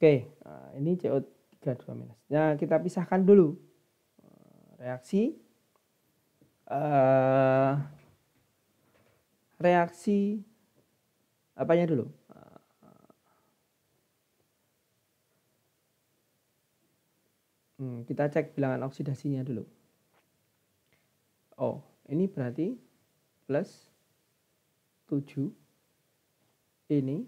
Oke, ah, ini CO 3, 2 minus. Nah, kita pisahkan dulu eh, reaksi uh, reaksi apanya dulu? Eh, hmm, kita cek bilangan oksidasinya dulu. Oh, ini berarti plus 7 ini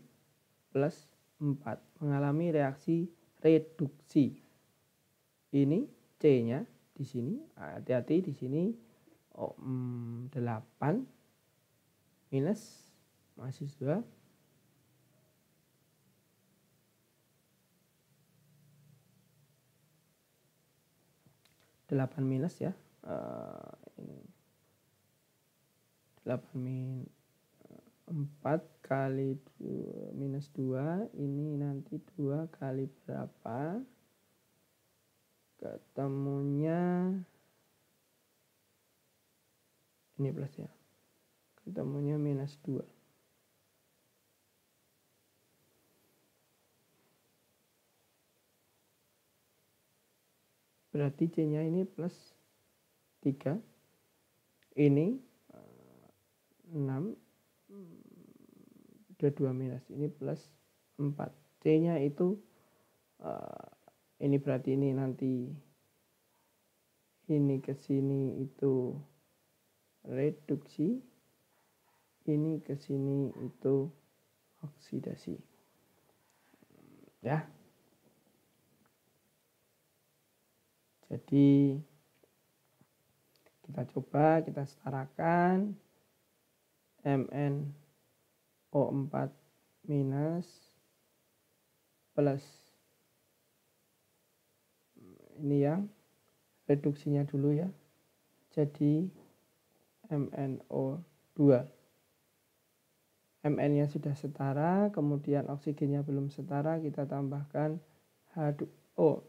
plus 4 mengalami reaksi reduksi. Ini C-nya di sini, hati-hati di sini oh, hmm, 8 minus masih mahasiswa delapan minus ya uh, ini delapan min eh, empat kali 2, minus 2 ini nanti 2 kali berapa ketemunya ini plus ya ketemunya minus 2 berarti C nya ini plus 3 ini 6 eh, ada 2 minus ini plus 4 C nya itu uh, ini berarti ini nanti ini ke sini itu reduksi ini ke sini itu oksidasi ya jadi kita coba kita setarakan MN O4 minus plus ini yang reduksinya dulu ya jadi MnO2 Mn nya sudah setara kemudian oksigennya belum setara kita tambahkan H2O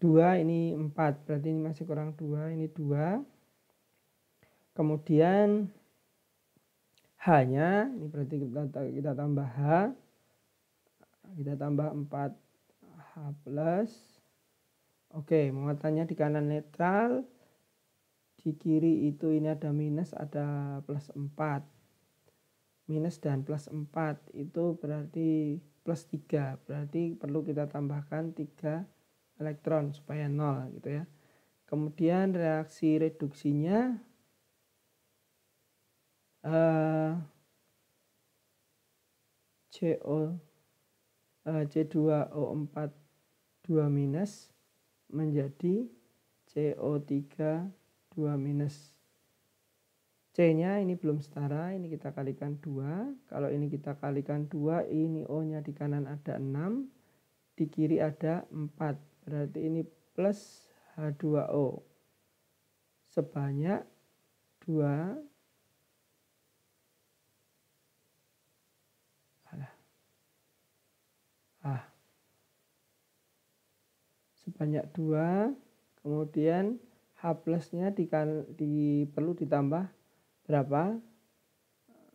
2 ini 4 berarti ini masih kurang 2 ini 2 kemudian hanya ini berarti kita, kita tambah H, kita tambah 4 H plus, oke muatannya di kanan netral, di kiri itu ini ada minus, ada plus 4, minus dan plus 4 itu berarti plus 3, berarti perlu kita tambahkan 3 elektron supaya nol gitu ya. Kemudian reaksi reduksinya uh, CO uh, C2O4 2 minus menjadi CO3 2 minus C-nya ini belum setara, ini kita kalikan 2. Kalau ini kita kalikan 2, ini O-nya di kanan ada 6, di kiri ada 4. Berarti ini plus H2O sebanyak 2 sebanyak dua kemudian H plusnya di, di, perlu ditambah berapa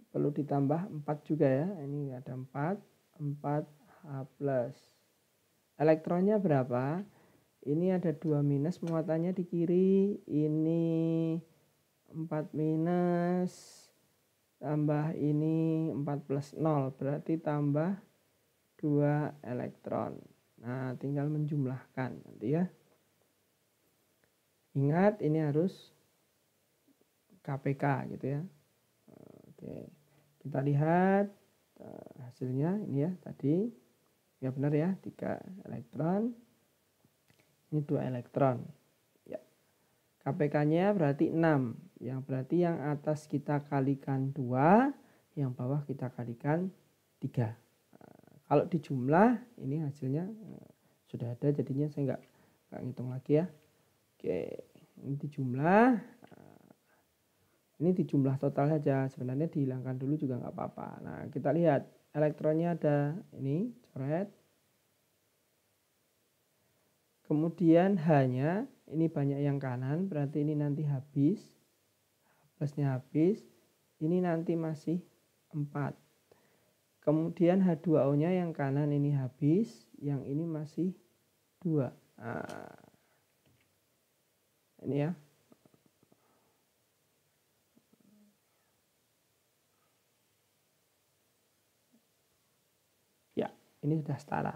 perlu ditambah 4 juga ya ini ada 4 4 H plus elektronnya berapa ini ada 2 minus muatannya di kiri ini 4 minus tambah ini 4 plus 0 berarti tambah 2 elektron Nah, tinggal menjumlahkan nanti ya. Ingat ini harus KPK gitu ya. Oke. Kita lihat eh, hasilnya ini ya tadi. Ya benar ya, 3 elektron. Ini 2 elektron. Ya. KPK-nya berarti 6. Yang berarti yang atas kita kalikan 2, yang bawah kita kalikan 3. Kalau di jumlah ini hasilnya eh, sudah ada jadinya saya nggak nggak ngitung lagi ya. Oke, ini di jumlah eh, ini di jumlah total saja sebenarnya dihilangkan dulu juga nggak apa-apa. Nah kita lihat elektronnya ada ini coret kemudian hanya ini banyak yang kanan berarti ini nanti habis plusnya habis ini nanti masih 4 Kemudian H2O-nya yang kanan ini habis, yang ini masih 2. Nah, ini ya. Ya, ini sudah setara.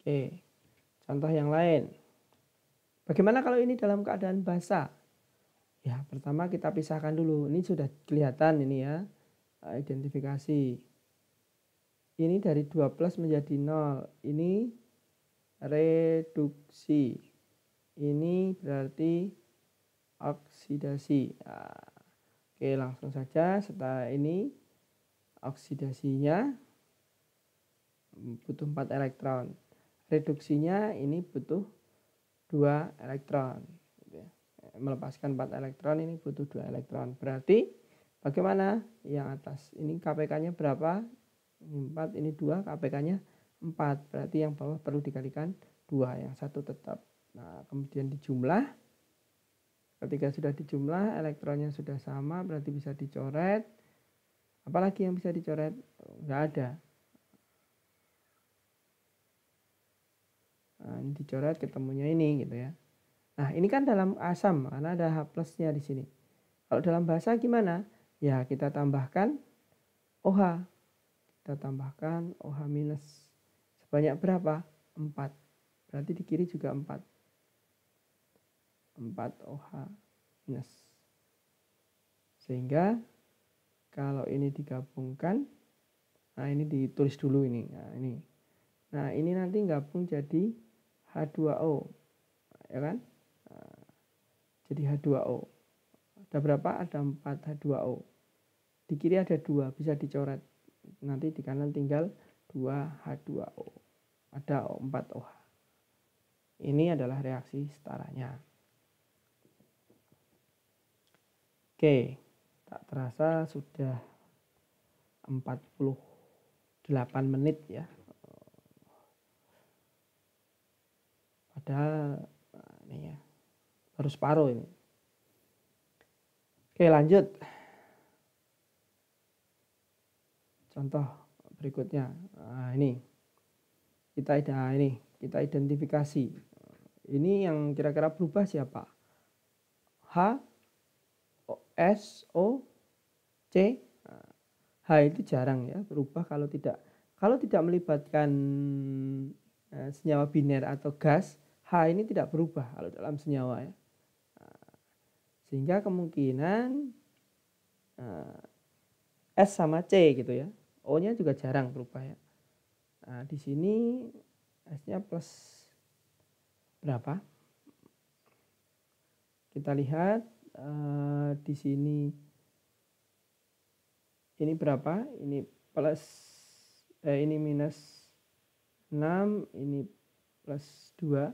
Oke, contoh yang lain. Bagaimana kalau ini dalam keadaan basah? Ya, pertama kita pisahkan dulu. Ini sudah kelihatan ini ya. Eh, identifikasi. Ini dari plus menjadi 0. Ini reduksi. Ini berarti oksidasi. oke, langsung saja setelah ini oksidasinya butuh 4 elektron. Reduksinya ini butuh 2 elektron melepaskan 4 elektron ini butuh 2 elektron. Berarti bagaimana yang atas? Ini KPK-nya berapa? Ini 4, ini 2, KPK-nya 4. Berarti yang bawah perlu dikalikan 2, yang satu tetap. Nah, kemudian dijumlah. Ketika sudah dijumlah, elektronnya sudah sama, berarti bisa dicoret. Apalagi yang bisa dicoret? Enggak ada. Nah, dicoret ketemunya ini gitu ya. Nah, ini kan dalam asam karena ada H plusnya di sini. Kalau dalam bahasa gimana? Ya, kita tambahkan OH. Kita tambahkan OH minus. Sebanyak berapa? 4. Berarti di kiri juga 4. 4 OH minus. Sehingga kalau ini digabungkan, nah ini ditulis dulu ini. Nah, ini. Nah, ini nanti gabung jadi H2O. Ya kan? Jadi H2O. Ada berapa? Ada 4 H2O. Di kiri ada 2, bisa dicoret. Nanti di kanan tinggal 2 H2O. Ada 4 OH. Ini adalah reaksi setaranya. Oke, tak terasa sudah 48 menit ya. Padahal eh, ini ya harus paro ini. Oke lanjut. Contoh berikutnya. Nah, ini. Kita nah ini kita identifikasi. Ini yang kira-kira berubah siapa? H, o, S, O, C. H itu jarang ya berubah kalau tidak kalau tidak melibatkan eh, senyawa biner atau gas H ini tidak berubah kalau dalam senyawa ya. Sehingga kemungkinan uh, S sama C gitu ya. O-nya juga jarang berubah ya. Nah, di sini S-nya plus berapa? Kita lihat uh, di sini ini berapa? Ini plus eh, ini minus 6, ini plus 2.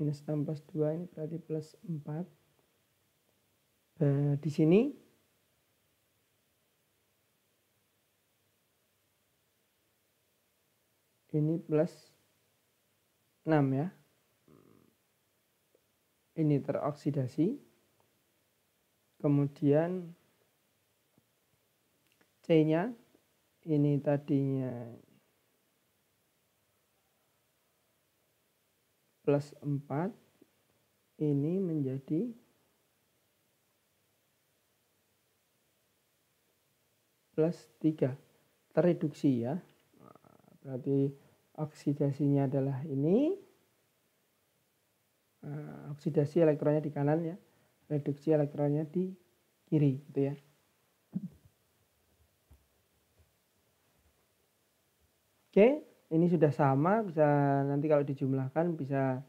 Minus 6 plus 2 ini berarti plus 4. Eh, di sini ini plus 6 ya ini teroksidasi kemudian C nya ini tadinya plus 4 ini menjadi plus 3 tereduksi ya berarti oksidasinya adalah ini eh, oksidasi elektronnya di kanan ya reduksi elektronnya di kiri gitu ya Oke, ini sudah sama, bisa nanti kalau dijumlahkan bisa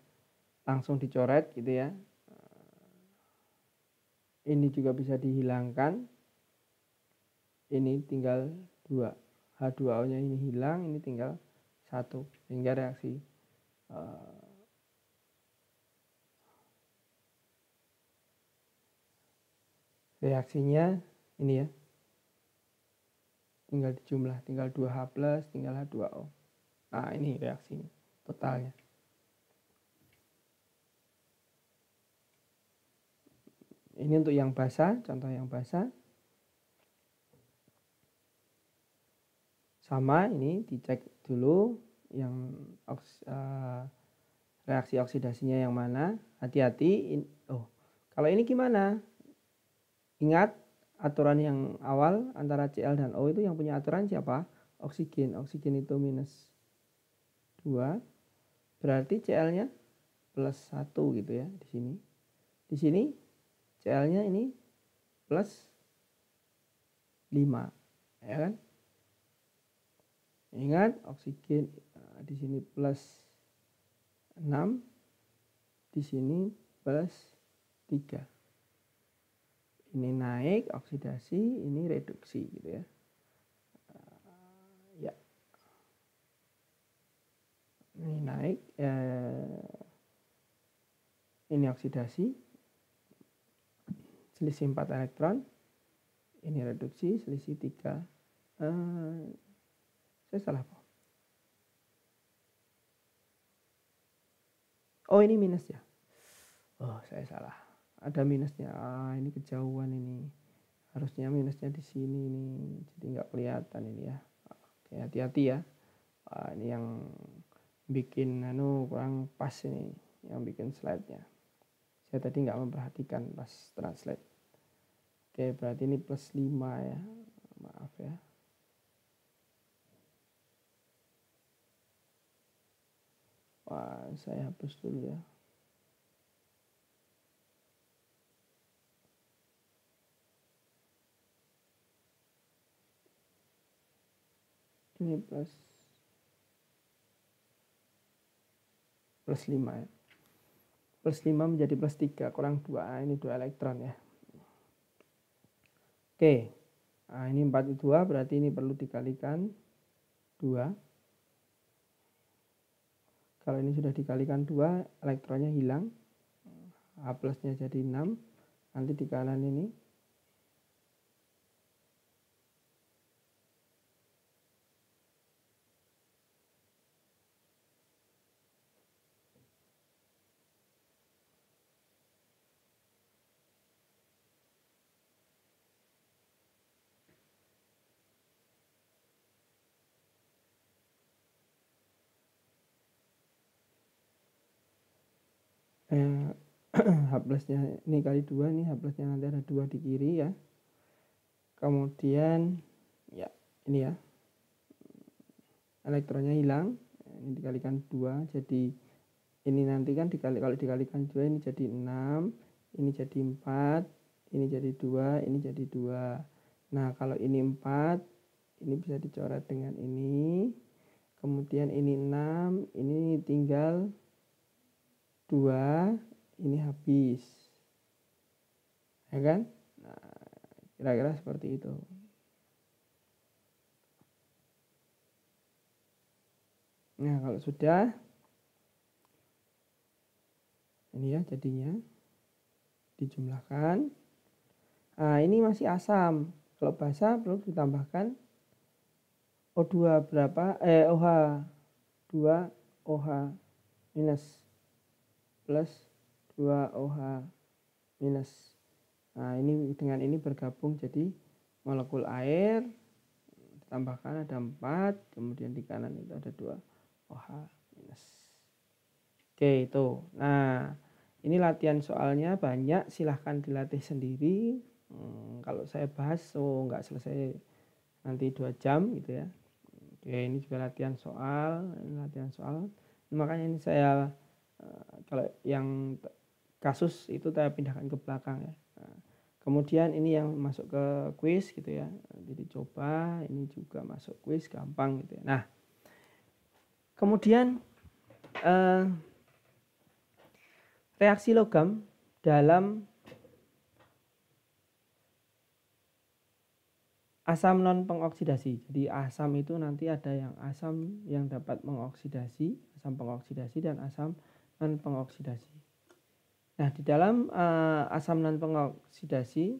langsung dicoret gitu ya. Eh, ini juga bisa dihilangkan ini tinggal dua H2O nya ini hilang ini tinggal satu sehingga reaksi uh, reaksinya ini ya tinggal dijumlah tinggal 2H plus tinggal H2O nah ini reaksinya totalnya ini untuk yang basah contoh yang basah sama ini dicek dulu yang oks, uh, reaksi oksidasinya yang mana hati-hati oh kalau ini gimana ingat aturan yang awal antara Cl dan O itu yang punya aturan siapa oksigen oksigen itu minus 2 berarti Cl nya plus 1 gitu ya di sini di sini Cl nya ini plus 5 ya kan Ingat oksigen eh, di sini plus 6, di sini plus 3. Ini naik oksidasi, ini reduksi gitu ya. Eh, ya. Ini naik eh, ini oksidasi selisih 4 elektron ini reduksi selisih 3 eh, saya salah paham. Oh ini minus ya. Oh saya salah. Ada minusnya. Ah ini kejauhan ini. Harusnya minusnya di sini ini Jadi nggak kelihatan ini ya. Oke hati-hati ya. Ah, ini yang bikin anu kurang pas ini. Yang bikin slide-nya. Saya tadi nggak memperhatikan pas translate. Oke berarti ini plus 5 ya. Maaf ya. apa saya hapus dulu ya. Ini plus plus 5 ya. Plus 5 menjadi plus 3, kurang 2. nah, Ini 2 elektron ya. Oke. Nah, ini 4 2 berarti ini perlu dikalikan 2 kalau ini sudah dikalikan dua elektronnya hilang A plusnya jadi 6 nanti di kanan ini H plusnya ini kali dua nih H plusnya nanti ada dua di kiri ya kemudian ya ini ya elektronnya hilang ini dikalikan dua jadi ini nanti kan dikali kalau dikalikan dua ini jadi enam ini jadi empat ini jadi dua ini jadi dua nah kalau ini empat ini bisa dicoret dengan ini kemudian ini enam ini tinggal dua ini habis ya kan kira nah, kira-kira seperti itu nah kalau sudah ini ya jadinya dijumlahkan nah, ini masih asam kalau basah perlu ditambahkan O2 berapa eh OH 2 OH minus plus dua OH minus nah ini dengan ini bergabung jadi molekul air tambahkan ada 4 kemudian di kanan itu ada dua OH minus oke itu nah ini latihan soalnya banyak silahkan dilatih sendiri hmm, kalau saya bahas so oh, nggak selesai nanti dua jam gitu ya oke ini juga latihan soal ini latihan soal makanya ini saya eh, kalau yang kasus itu saya pindahkan ke belakang ya. Nah, kemudian ini yang masuk ke quiz gitu ya. Nah, jadi coba ini juga masuk quiz gampang gitu ya. Nah, kemudian eh, reaksi logam dalam asam non pengoksidasi. Jadi asam itu nanti ada yang asam yang dapat mengoksidasi, asam pengoksidasi dan asam non pengoksidasi. Nah, di dalam uh, asam non pengoksidasi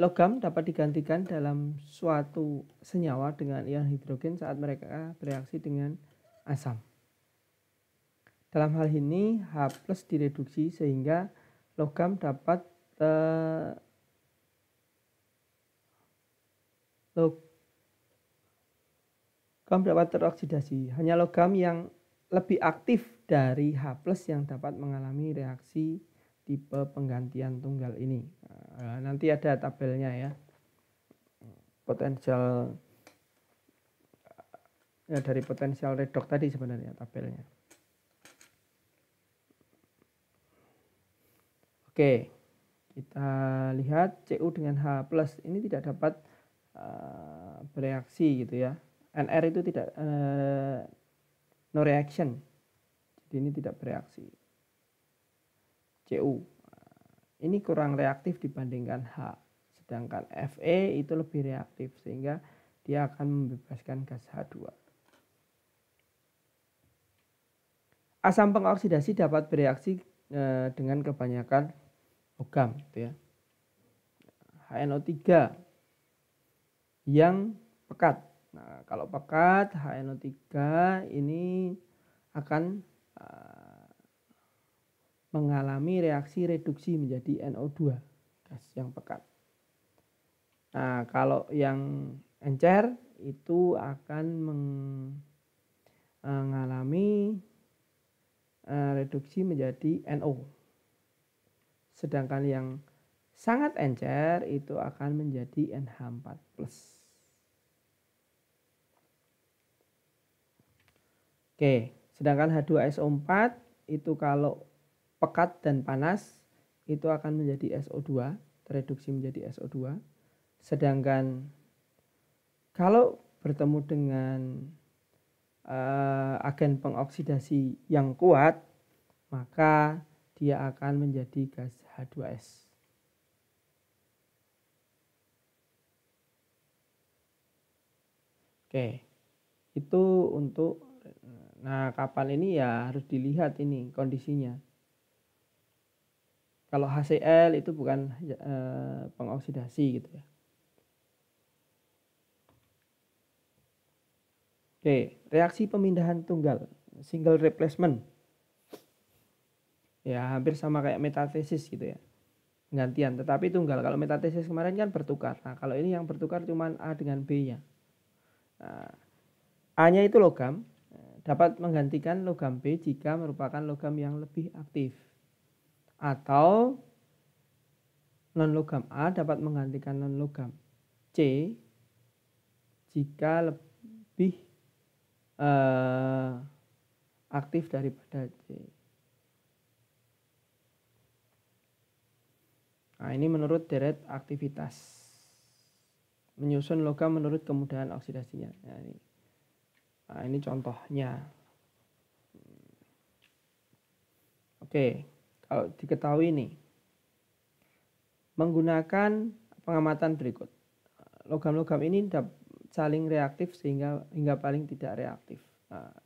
logam dapat digantikan dalam suatu senyawa dengan ion hidrogen saat mereka bereaksi dengan asam. Dalam hal ini H+ plus direduksi sehingga logam dapat eh, logam dapat teroksidasi. Hanya logam yang lebih aktif dari H+ yang dapat mengalami reaksi tipe penggantian tunggal ini. Eh, nanti ada tabelnya ya. Potensial ya dari potensial redok tadi sebenarnya tabelnya. Oke, kita lihat CU dengan H+ ini tidak dapat uh, bereaksi gitu ya. NR itu tidak uh, no reaction ini tidak bereaksi. Cu. Ini kurang reaktif dibandingkan H. Sedangkan Fe itu lebih reaktif sehingga dia akan membebaskan gas H2. Asam pengoksidasi dapat bereaksi e, dengan kebanyakan logam gitu ya. HNO3 yang pekat. Nah, kalau pekat HNO3 ini akan mengalami reaksi reduksi menjadi NO2 gas yang pekat. Nah, kalau yang encer itu akan mengalami e, reduksi menjadi NO. Sedangkan yang sangat encer itu akan menjadi NH4+. Oke. Sedangkan H2SO4 itu kalau pekat dan panas itu akan menjadi SO2, tereduksi menjadi SO2. Sedangkan kalau bertemu dengan uh, agen pengoksidasi yang kuat, maka dia akan menjadi gas H2S. Oke, itu untuk Nah, kapal ini ya harus dilihat ini kondisinya. Kalau HCl itu bukan e, pengoksidasi gitu ya. Oke, reaksi pemindahan tunggal, single replacement. Ya, hampir sama kayak metathesis gitu ya. Gantian, tetapi tunggal. Kalau metathesis kemarin kan bertukar. Nah, kalau ini yang bertukar cuman A dengan B-nya. Nah, A-nya itu logam, dapat menggantikan logam B jika merupakan logam yang lebih aktif. Atau non logam A dapat menggantikan non logam C jika lebih uh, aktif daripada C. Nah, ini menurut deret aktivitas. Menyusun logam menurut kemudahan oksidasinya. Nah, ini. Nah, ini contohnya. Oke, kalau diketahui ini menggunakan pengamatan berikut. Logam-logam ini saling reaktif sehingga hingga paling tidak reaktif. Nah,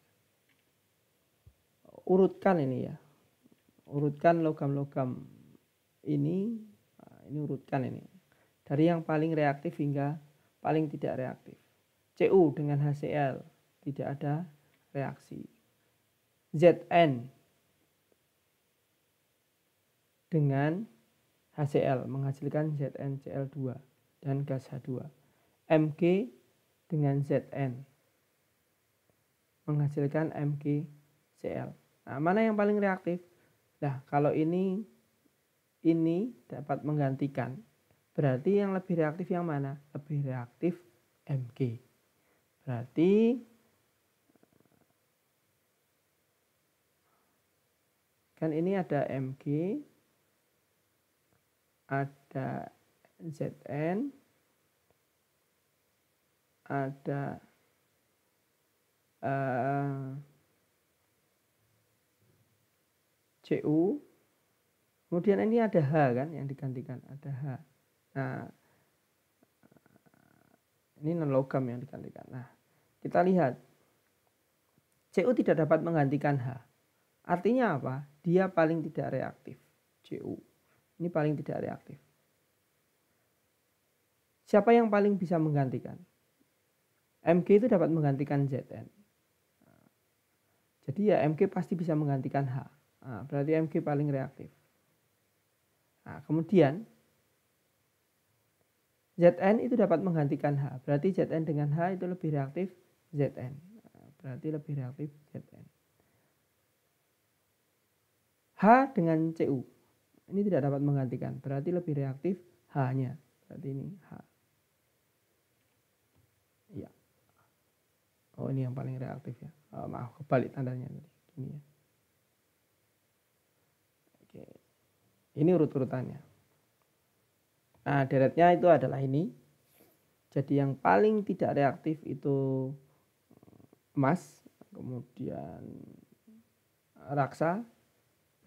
urutkan ini ya. Urutkan logam-logam ini nah, ini urutkan ini. Dari yang paling reaktif hingga paling tidak reaktif. CU dengan HCl tidak ada reaksi. ZN dengan HCl menghasilkan ZnCl2 dan gas H2. Mg dengan Zn menghasilkan MgCl. Nah, mana yang paling reaktif? Nah, kalau ini ini dapat menggantikan. Berarti yang lebih reaktif yang mana? Lebih reaktif Mg. Berarti Kan ini ada MG, ada ZN, ada uh, eh, CU, kemudian ini ada H kan yang digantikan, ada H. Nah, ini non logam yang digantikan. Nah, kita lihat CU tidak dapat menggantikan H. Artinya apa? Dia paling tidak reaktif. CU. Ini paling tidak reaktif. Siapa yang paling bisa menggantikan? MG itu dapat menggantikan ZN. Jadi ya MG pasti bisa menggantikan H. Nah, berarti MG paling reaktif. Nah, kemudian ZN itu dapat menggantikan H. Berarti ZN dengan H itu lebih reaktif ZN. Ah, berarti lebih reaktif ZN. H dengan CU. Ini tidak dapat menggantikan, berarti lebih reaktif H-nya. Berarti ini H. Ya. Oh, ini yang paling reaktif ya. Oh, maaf, kebalik tandanya tadi. Ini ya. Oke. Ini urut-urutannya. Nah, deretnya itu adalah ini. Jadi yang paling tidak reaktif itu emas, kemudian raksa,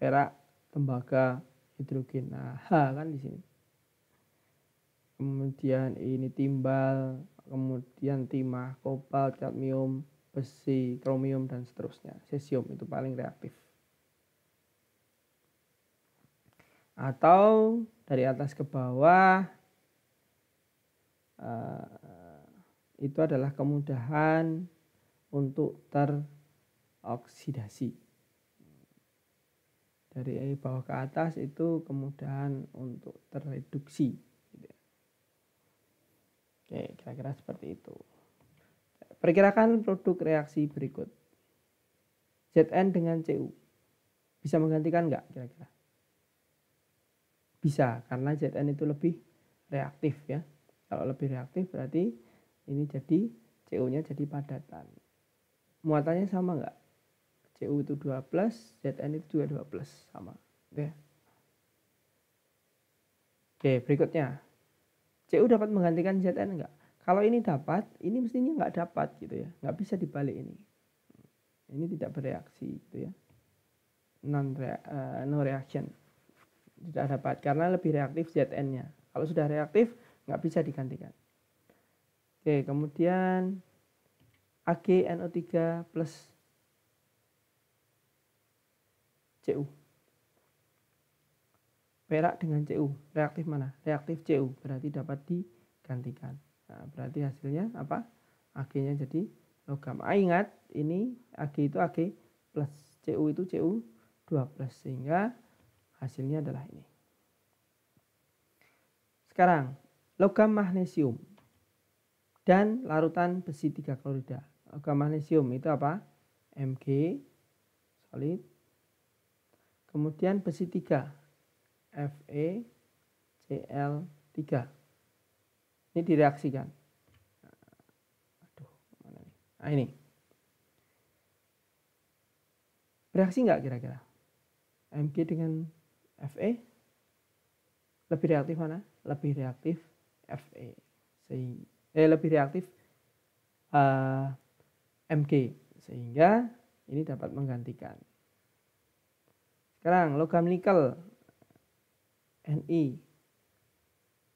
perak, tembaga, hidrogen. Nah, kan di sini. Kemudian ini timbal, kemudian timah, kobalt, kadmium besi, kromium dan seterusnya. Cesium itu paling reaktif. Atau dari atas ke bawah eh, itu adalah kemudahan untuk teroksidasi dari bawah ke atas itu kemudahan untuk tereduksi, gitu ya. oke kira-kira seperti itu perkirakan produk reaksi berikut ZN dengan CU bisa menggantikan nggak kira-kira bisa karena ZN itu lebih reaktif ya kalau lebih reaktif berarti ini jadi cu nya jadi padatan muatannya sama nggak CU itu 2 plus, ZN itu juga 2 plus, sama. Oke. Oke, berikutnya. CU dapat menggantikan ZN enggak? Kalau ini dapat, ini mestinya enggak dapat gitu ya. Enggak bisa dibalik ini. Ini tidak bereaksi gitu ya. Non, rea, uh, no reaction. Tidak dapat, karena lebih reaktif ZN-nya. Kalau sudah reaktif, enggak bisa digantikan. Oke, kemudian AgNO3 plus Cu. Perak dengan Cu, reaktif mana? Reaktif Cu, berarti dapat digantikan. Nah, berarti hasilnya apa? Ag-nya jadi logam. A ah, ingat, ini Ag itu Ag plus Cu itu Cu 2 plus, sehingga hasilnya adalah ini. Sekarang, logam magnesium dan larutan besi 3 klorida. Logam magnesium itu apa? Mg solid Kemudian besi 3, Fe, Cl3. Ini direaksikan. Aduh, mana ini Nah, ini. Bereaksi nggak kira-kira? Mg dengan Fe? Lebih reaktif mana? Lebih reaktif Fe. Sehingga, eh, lebih reaktif uh, eh, Mg. Sehingga ini dapat menggantikan. Sekarang logam nikel Ni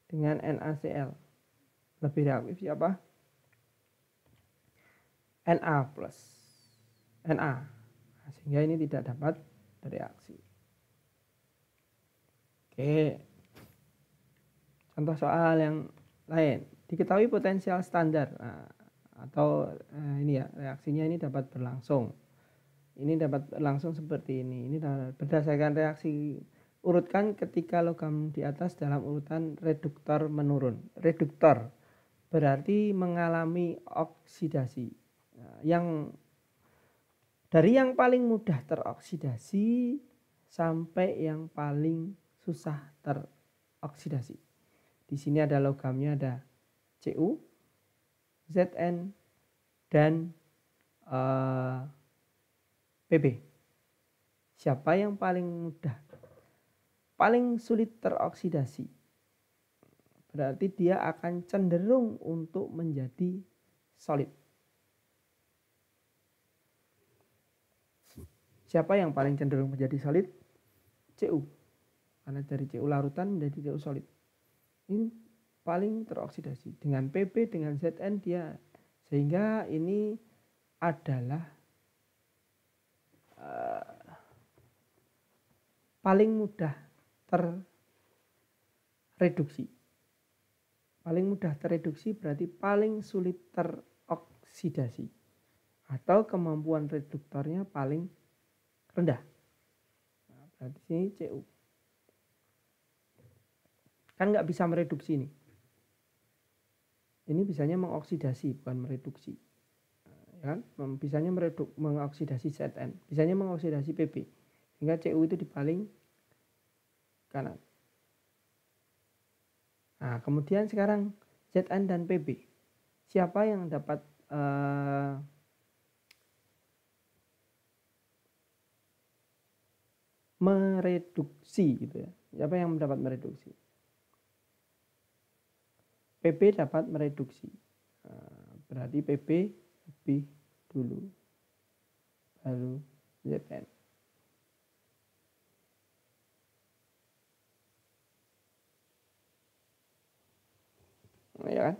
dengan NaCl lebih reaktif siapa? Na plus Na sehingga ini tidak dapat bereaksi. Oke. Contoh soal yang lain. Diketahui potensial standar nah, atau eh, ini ya reaksinya ini dapat berlangsung ini dapat langsung seperti ini ini berdasarkan reaksi urutkan ketika logam di atas dalam urutan reduktor menurun reduktor berarti mengalami oksidasi nah, yang dari yang paling mudah teroksidasi sampai yang paling susah teroksidasi di sini ada logamnya ada Cu Zn dan uh, PB. Siapa yang paling mudah? Paling sulit teroksidasi. Berarti dia akan cenderung untuk menjadi solid. Siapa yang paling cenderung menjadi solid? CU. Karena dari CU larutan menjadi CU solid. Ini paling teroksidasi. Dengan PB, dengan ZN dia. Sehingga ini adalah paling mudah terreduksi. Paling mudah tereduksi berarti paling sulit teroksidasi atau kemampuan reduktornya paling rendah. Nah, berarti sini CU. Kan nggak bisa mereduksi ini. Ini bisanya mengoksidasi bukan mereduksi. Nah, ya kan? Bisanya mereduk mengoksidasi ZN, bisanya mengoksidasi PB sehingga CU itu di paling kanan. Nah, kemudian sekarang ZN dan PB. Siapa yang dapat uh, mereduksi gitu ya? Siapa yang mendapat mereduksi? PB dapat mereduksi. Nah, berarti PB lebih dulu baru ZN. ya kan?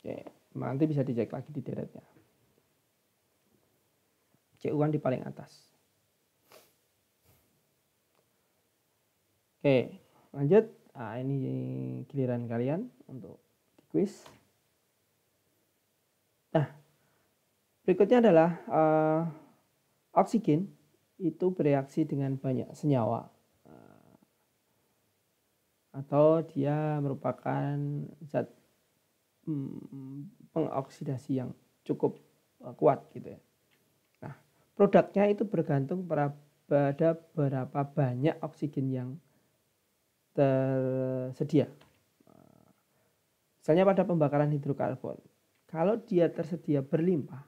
Oke, nanti bisa dicek lagi di deretnya. Cek uang di paling atas. Oke, lanjut. Nah, ini giliran kalian untuk di quiz. Nah, berikutnya adalah uh, oksigen itu bereaksi dengan banyak senyawa atau dia merupakan zat mm, pengoksidasi yang cukup eh, kuat gitu ya. Nah, produknya itu bergantung pada berapa banyak oksigen yang tersedia. Misalnya pada pembakaran hidrokarbon, kalau dia tersedia berlimpah,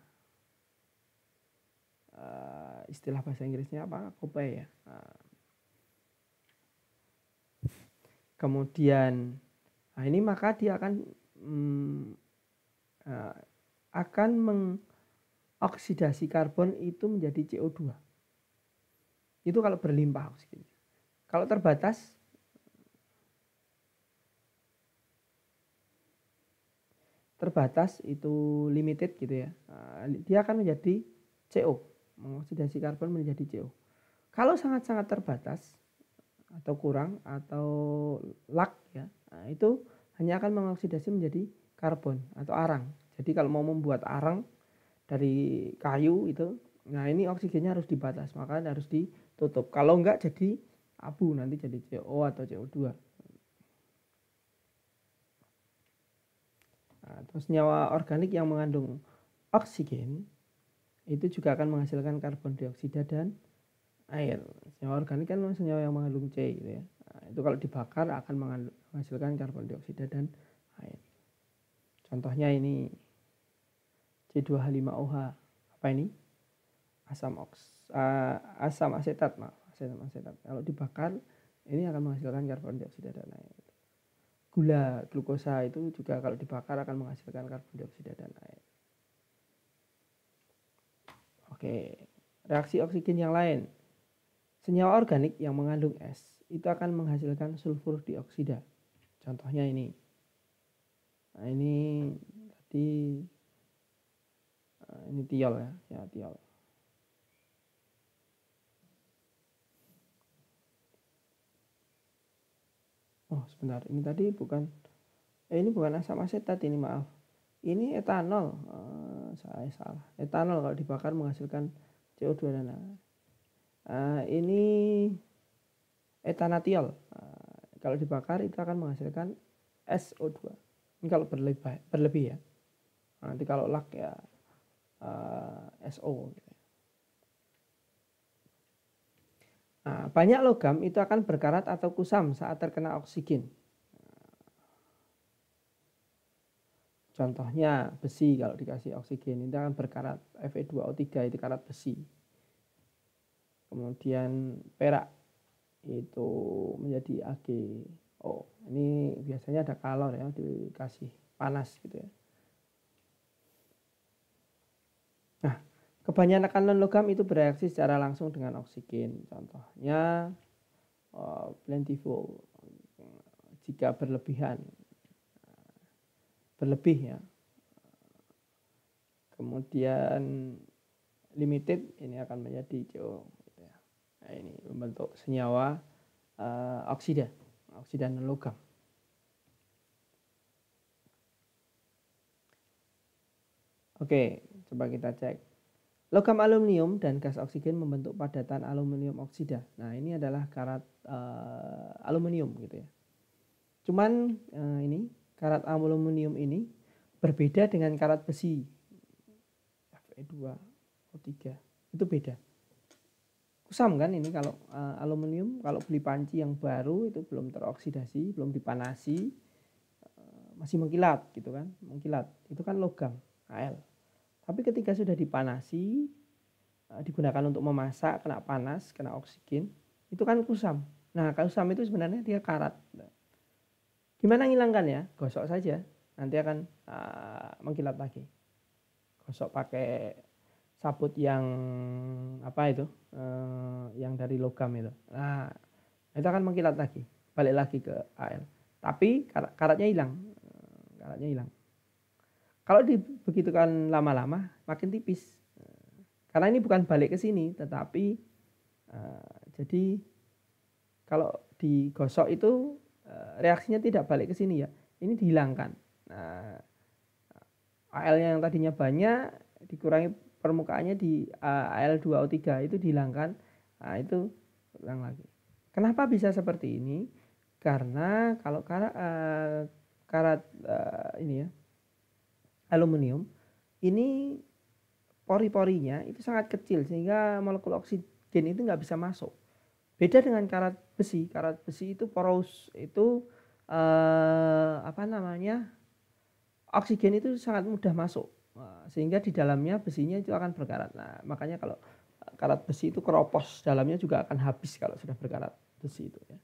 eh, istilah bahasa Inggrisnya apa? Kope ya. Nah, kemudian nah ini maka dia akan hmm, uh, akan mengoksidasi karbon itu menjadi CO2 itu kalau berlimpah oksigen kalau terbatas terbatas itu limited gitu ya eh, dia akan menjadi CO mengoksidasi karbon menjadi CO kalau sangat-sangat terbatas atau kurang atau lak ya nah, itu hanya akan mengoksidasi menjadi karbon atau arang jadi kalau mau membuat arang dari kayu itu nah ini oksigennya harus dibatas maka harus ditutup kalau enggak jadi abu nanti jadi CO atau CO2 nah, terus nyawa organik yang mengandung oksigen itu juga akan menghasilkan karbon dioksida dan air senyawa organik kan senyawa yang mengandung C gitu ya nah, itu kalau dibakar akan menghasilkan karbon dioksida dan air contohnya ini C2H5OH apa ini asam oks uh, asam asetat maaf asam asetat kalau dibakar ini akan menghasilkan karbon dioksida dan air gula glukosa itu juga kalau dibakar akan menghasilkan karbon dioksida dan air oke reaksi oksigen yang lain Senyawa organik yang mengandung S itu akan menghasilkan sulfur dioksida. Contohnya ini. Nah, ini tadi eh, ini tiol ya, ya tiol. Oh, sebentar. Ini tadi bukan eh, ini bukan asam asetat ini, maaf. Ini etanol. Eh, saya salah. Etanol kalau dibakar menghasilkan CO2 dan uh, ini etanatiol uh, kalau dibakar itu akan menghasilkan SO2 ini kalau berlebih, berlebih ya nah, nanti kalau lak ya uh, eh, SO Nah, banyak logam itu akan berkarat atau kusam saat terkena oksigen. Contohnya besi kalau dikasih oksigen itu akan berkarat Fe2O3 itu karat besi kemudian perak itu menjadi Ag oh Ini biasanya ada kalor ya dikasih panas gitu ya. Nah, kebanyakan non logam itu bereaksi secara langsung dengan oksigen. Contohnya uh, plentiful jika berlebihan berlebih ya. Kemudian limited ini akan menjadi CO Eh, ini membentuk senyawa uh, oksida, oksidan logam. Oke, coba kita cek. Logam aluminium dan gas oksigen membentuk padatan aluminium oksida. Nah, ini adalah karat uh, aluminium gitu ya. Cuman uh, ini karat aluminium ini berbeda dengan karat besi Fe2O3. Itu beda kusam kan ini kalau uh, aluminium kalau beli panci yang baru itu belum teroksidasi belum dipanasi uh, masih mengkilat gitu kan mengkilat itu kan logam Al tapi ketika sudah dipanasi uh, digunakan untuk memasak kena panas kena oksigen itu kan kusam nah kusam itu sebenarnya dia karat gimana ngilangkan ya gosok saja nanti akan uh, mengkilat lagi gosok pakai saput yang apa itu eh, yang dari logam itu nah itu akan mengkilat lagi balik lagi ke AL tapi karatnya hilang eh, karatnya hilang kalau dibegitukan lama-lama makin tipis karena ini bukan balik ke sini tetapi eh, jadi kalau digosok itu eh, reaksinya tidak balik ke sini ya ini dihilangkan nah, AL yang tadinya banyak dikurangi permukaannya di uh, eh, Al2O3 itu dihilangkan. Nah, itu ulang lagi. Kenapa bisa seperti ini? Karena kalau kar uh, eh, karat uh, ini ya aluminium ini pori-porinya itu sangat kecil sehingga molekul oksigen itu nggak bisa masuk. Beda dengan karat besi. Karat besi itu poros itu uh, apa namanya oksigen itu sangat mudah masuk sehingga di dalamnya besinya itu akan berkarat. Nah, makanya kalau eh, karat besi itu keropos dalamnya juga akan habis kalau sudah berkarat besi itu ya.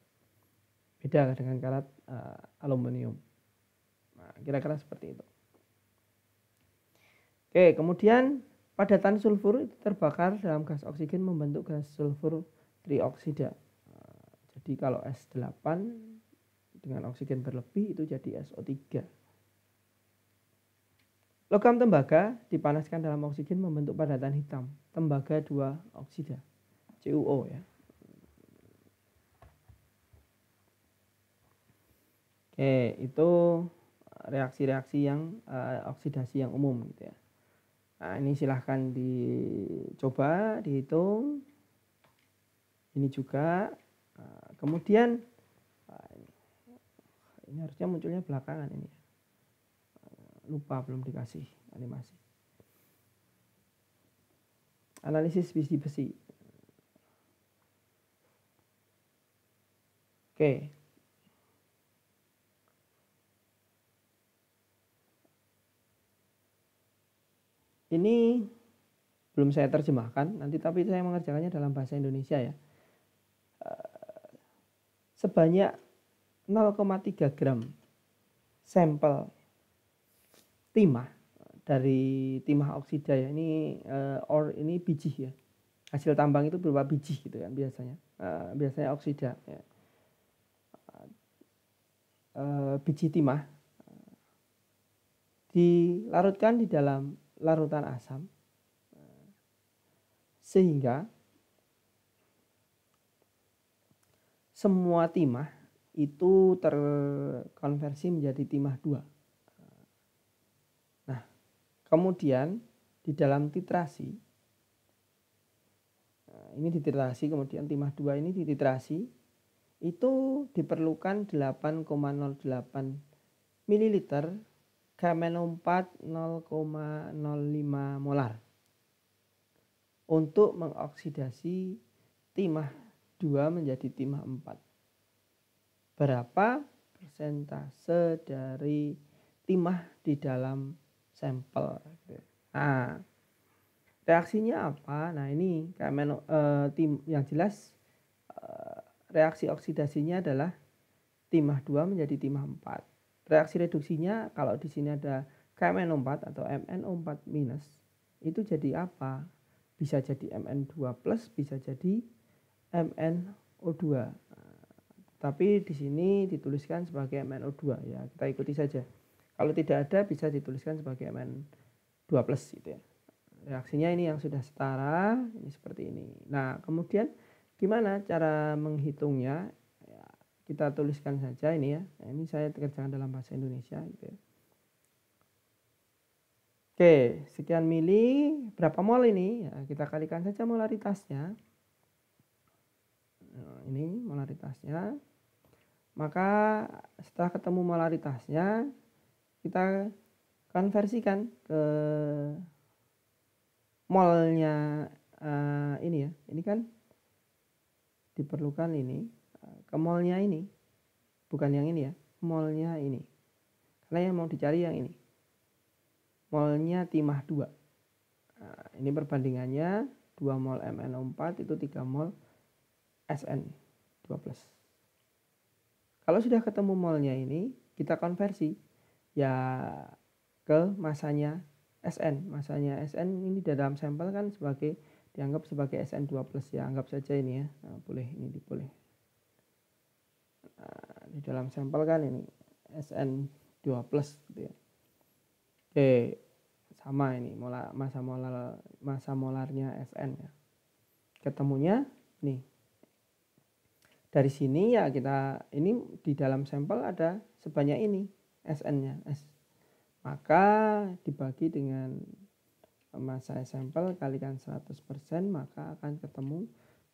Beda dengan karat uh, aluminium. Nah, kira-kira seperti itu. Oke, kemudian padatan sulfur itu terbakar dalam gas oksigen membentuk gas sulfur trioksida. Nah, jadi kalau S8 dengan oksigen berlebih itu jadi SO3. Logam tembaga dipanaskan dalam oksigen membentuk padatan hitam, tembaga 2 oksida, CuO ya. Oke, itu reaksi-reaksi yang uh, oksidasi yang umum gitu ya. Nah, ini silahkan dicoba, dihitung. Ini juga. Eh, kemudian, ah, ini harusnya munculnya belakangan ini. Ya lupa belum dikasih animasi analisis besi besi oke ini belum saya terjemahkan nanti tapi saya mengerjakannya dalam bahasa Indonesia ya eh, sebanyak 0,3 gram sampel timah dari timah oksida ya ini uh, or ini biji ya hasil tambang itu berupa biji gitu kan biasanya uh, biasanya oksida ya. uh, biji timah dilarutkan di dalam larutan asam sehingga semua timah itu terkonversi menjadi timah dua Kemudian di dalam titrasi, nah, ini dititrasi, kemudian timah 2 ini dititrasi, itu diperlukan 8,08 ml, Kamenom 4 0,05 molar untuk mengoksidasi timah 2 menjadi timah 4. Berapa persentase dari timah di dalam sampel. Gitu. Nah, reaksinya apa? Nah ini KMN uh, eh, tim yang jelas uh, reaksi oksidasinya adalah timah 2 menjadi timah 4. Reaksi reduksinya kalau di sini ada KMNO4 atau MNO4 minus itu jadi apa? Bisa jadi MN2 plus, bisa jadi MNO2. Nah, tapi di sini dituliskan sebagai MNO2 ya, kita ikuti saja. Kalau tidak ada bisa dituliskan sebagai Mn 2 plus gitu ya. Reaksinya ini yang sudah setara, ini seperti ini. Nah, kemudian gimana cara menghitungnya? Ya, kita tuliskan saja ini ya. Nah, ini saya kerjakan dalam bahasa Indonesia gitu ya. Oke, sekian mili, berapa mol ini? Ya, kita kalikan saja molaritasnya. Nah, ini molaritasnya. Maka setelah ketemu molaritasnya, kita konversikan ke molnya uh, eh, ini ya ini kan diperlukan ini eh, ke molnya ini bukan yang ini ya molnya ini karena yang mau dicari yang ini molnya timah 2 nah, ini perbandingannya 2 mol MnO4 itu 3 mol SN12 kalau sudah ketemu molnya ini kita konversi ya ke masanya SN. Masanya SN ini dalam sampel kan sebagai dianggap sebagai SN2 plus ya anggap saja ini ya. Nah, boleh ini boleh. Nah, di dalam sampel kan ini SN2 plus gitu ya. Oke, sama ini mola masa molar masa molarnya SN ya. Ketemunya nih dari sini ya kita ini di dalam sampel ada sebanyak ini SN-nya S. Maka dibagi dengan masa sampel kalikan 100% maka akan ketemu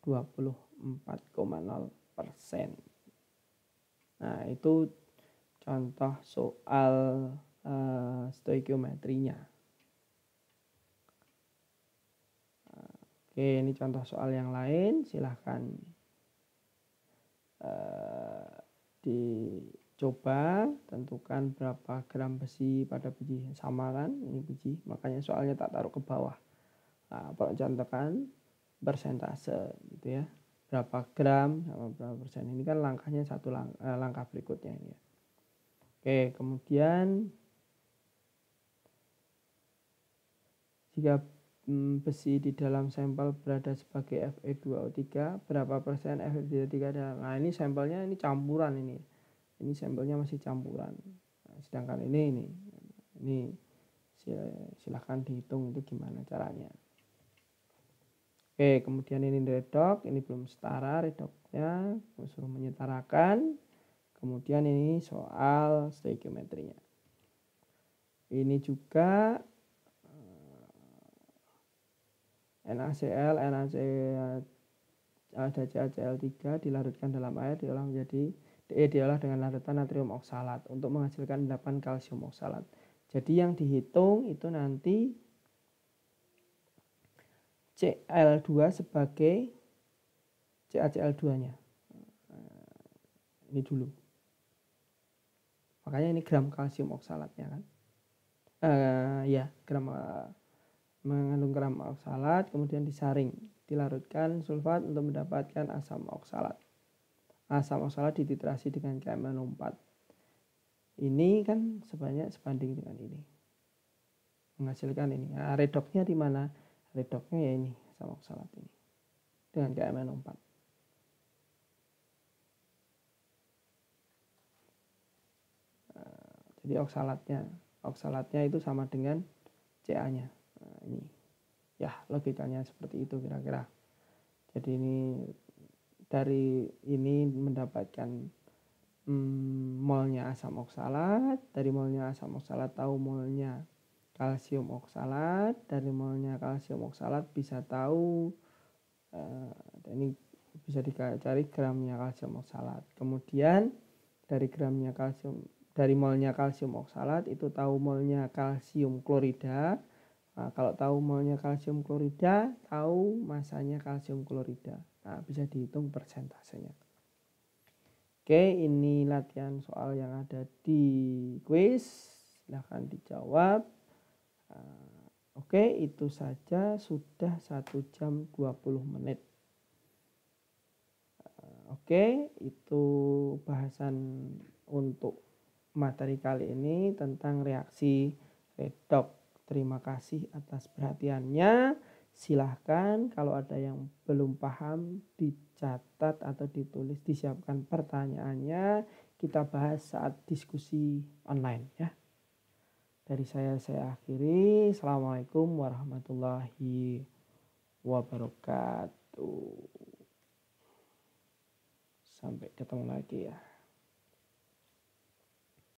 24,0%. Nah, itu contoh soal uh, eh, stoikiometrinya. Oke, ini contoh soal yang lain. Silahkan uh, di coba tentukan berapa gram besi pada biji sama kan ini biji makanya soalnya tak taruh ke bawah nah, contohkan persentase gitu ya berapa gram sama berapa persen ini kan langkahnya satu lang eh, langkah berikutnya ini ya. oke kemudian jika hmm, besi di dalam sampel berada sebagai Fe2O3 berapa persen fe 2 o 3 ada nah ini sampelnya ini campuran ini ini sampelnya masih campuran nah, sedangkan ini ini ini silahkan dihitung itu gimana caranya oke kemudian ini redok ini belum setara redoknya suruh menyetarakan kemudian ini soal stoikiometrinya ini juga eh, NaCl, NaCl ada CaCl3 dilarutkan dalam air diolah menjadi Eh, diolah dengan larutan natrium oksalat untuk menghasilkan endapan kalsium oksalat. Jadi yang dihitung itu nanti Cl2 sebagai CaCl2-nya. Ini dulu. Makanya ini gram kalsium oksalatnya kan. Uh, ya, gram uh, mengandung gram oksalat kemudian disaring, dilarutkan sulfat untuk mendapatkan asam oksalat asam oksalat dititrasi dengan km 4 ini kan sebanyak sebanding dengan ini menghasilkan ini nah, redoknya di mana redoknya ya ini asam oksalat ini dengan km 4 nah, jadi oksalatnya oksalatnya itu sama dengan CA nya nah, ini ya logikanya seperti itu kira-kira jadi ini dari ini mendapatkan mm, molnya asam oksalat, dari molnya asam oksalat tahu molnya kalsium oksalat, dari molnya kalsium oksalat bisa tahu uh, ini bisa dicari gramnya kalsium oksalat. Kemudian dari gramnya kalsium dari molnya kalsium oksalat itu tahu molnya kalsium klorida. Nah, kalau tahu molnya kalsium klorida, tahu masanya kalsium klorida. Nah, bisa dihitung persentasenya. Oke, ini latihan soal yang ada di quiz. Silahkan dijawab. Ah, oke, itu saja sudah 1 jam 20 menit. Ah, oke, itu bahasan untuk materi kali ini tentang reaksi redox. Terima kasih atas perhatiannya silahkan kalau ada yang belum paham dicatat atau ditulis disiapkan pertanyaannya kita bahas saat diskusi online ya dari saya saya akhiri assalamualaikum warahmatullahi wabarakatuh sampai ketemu lagi ya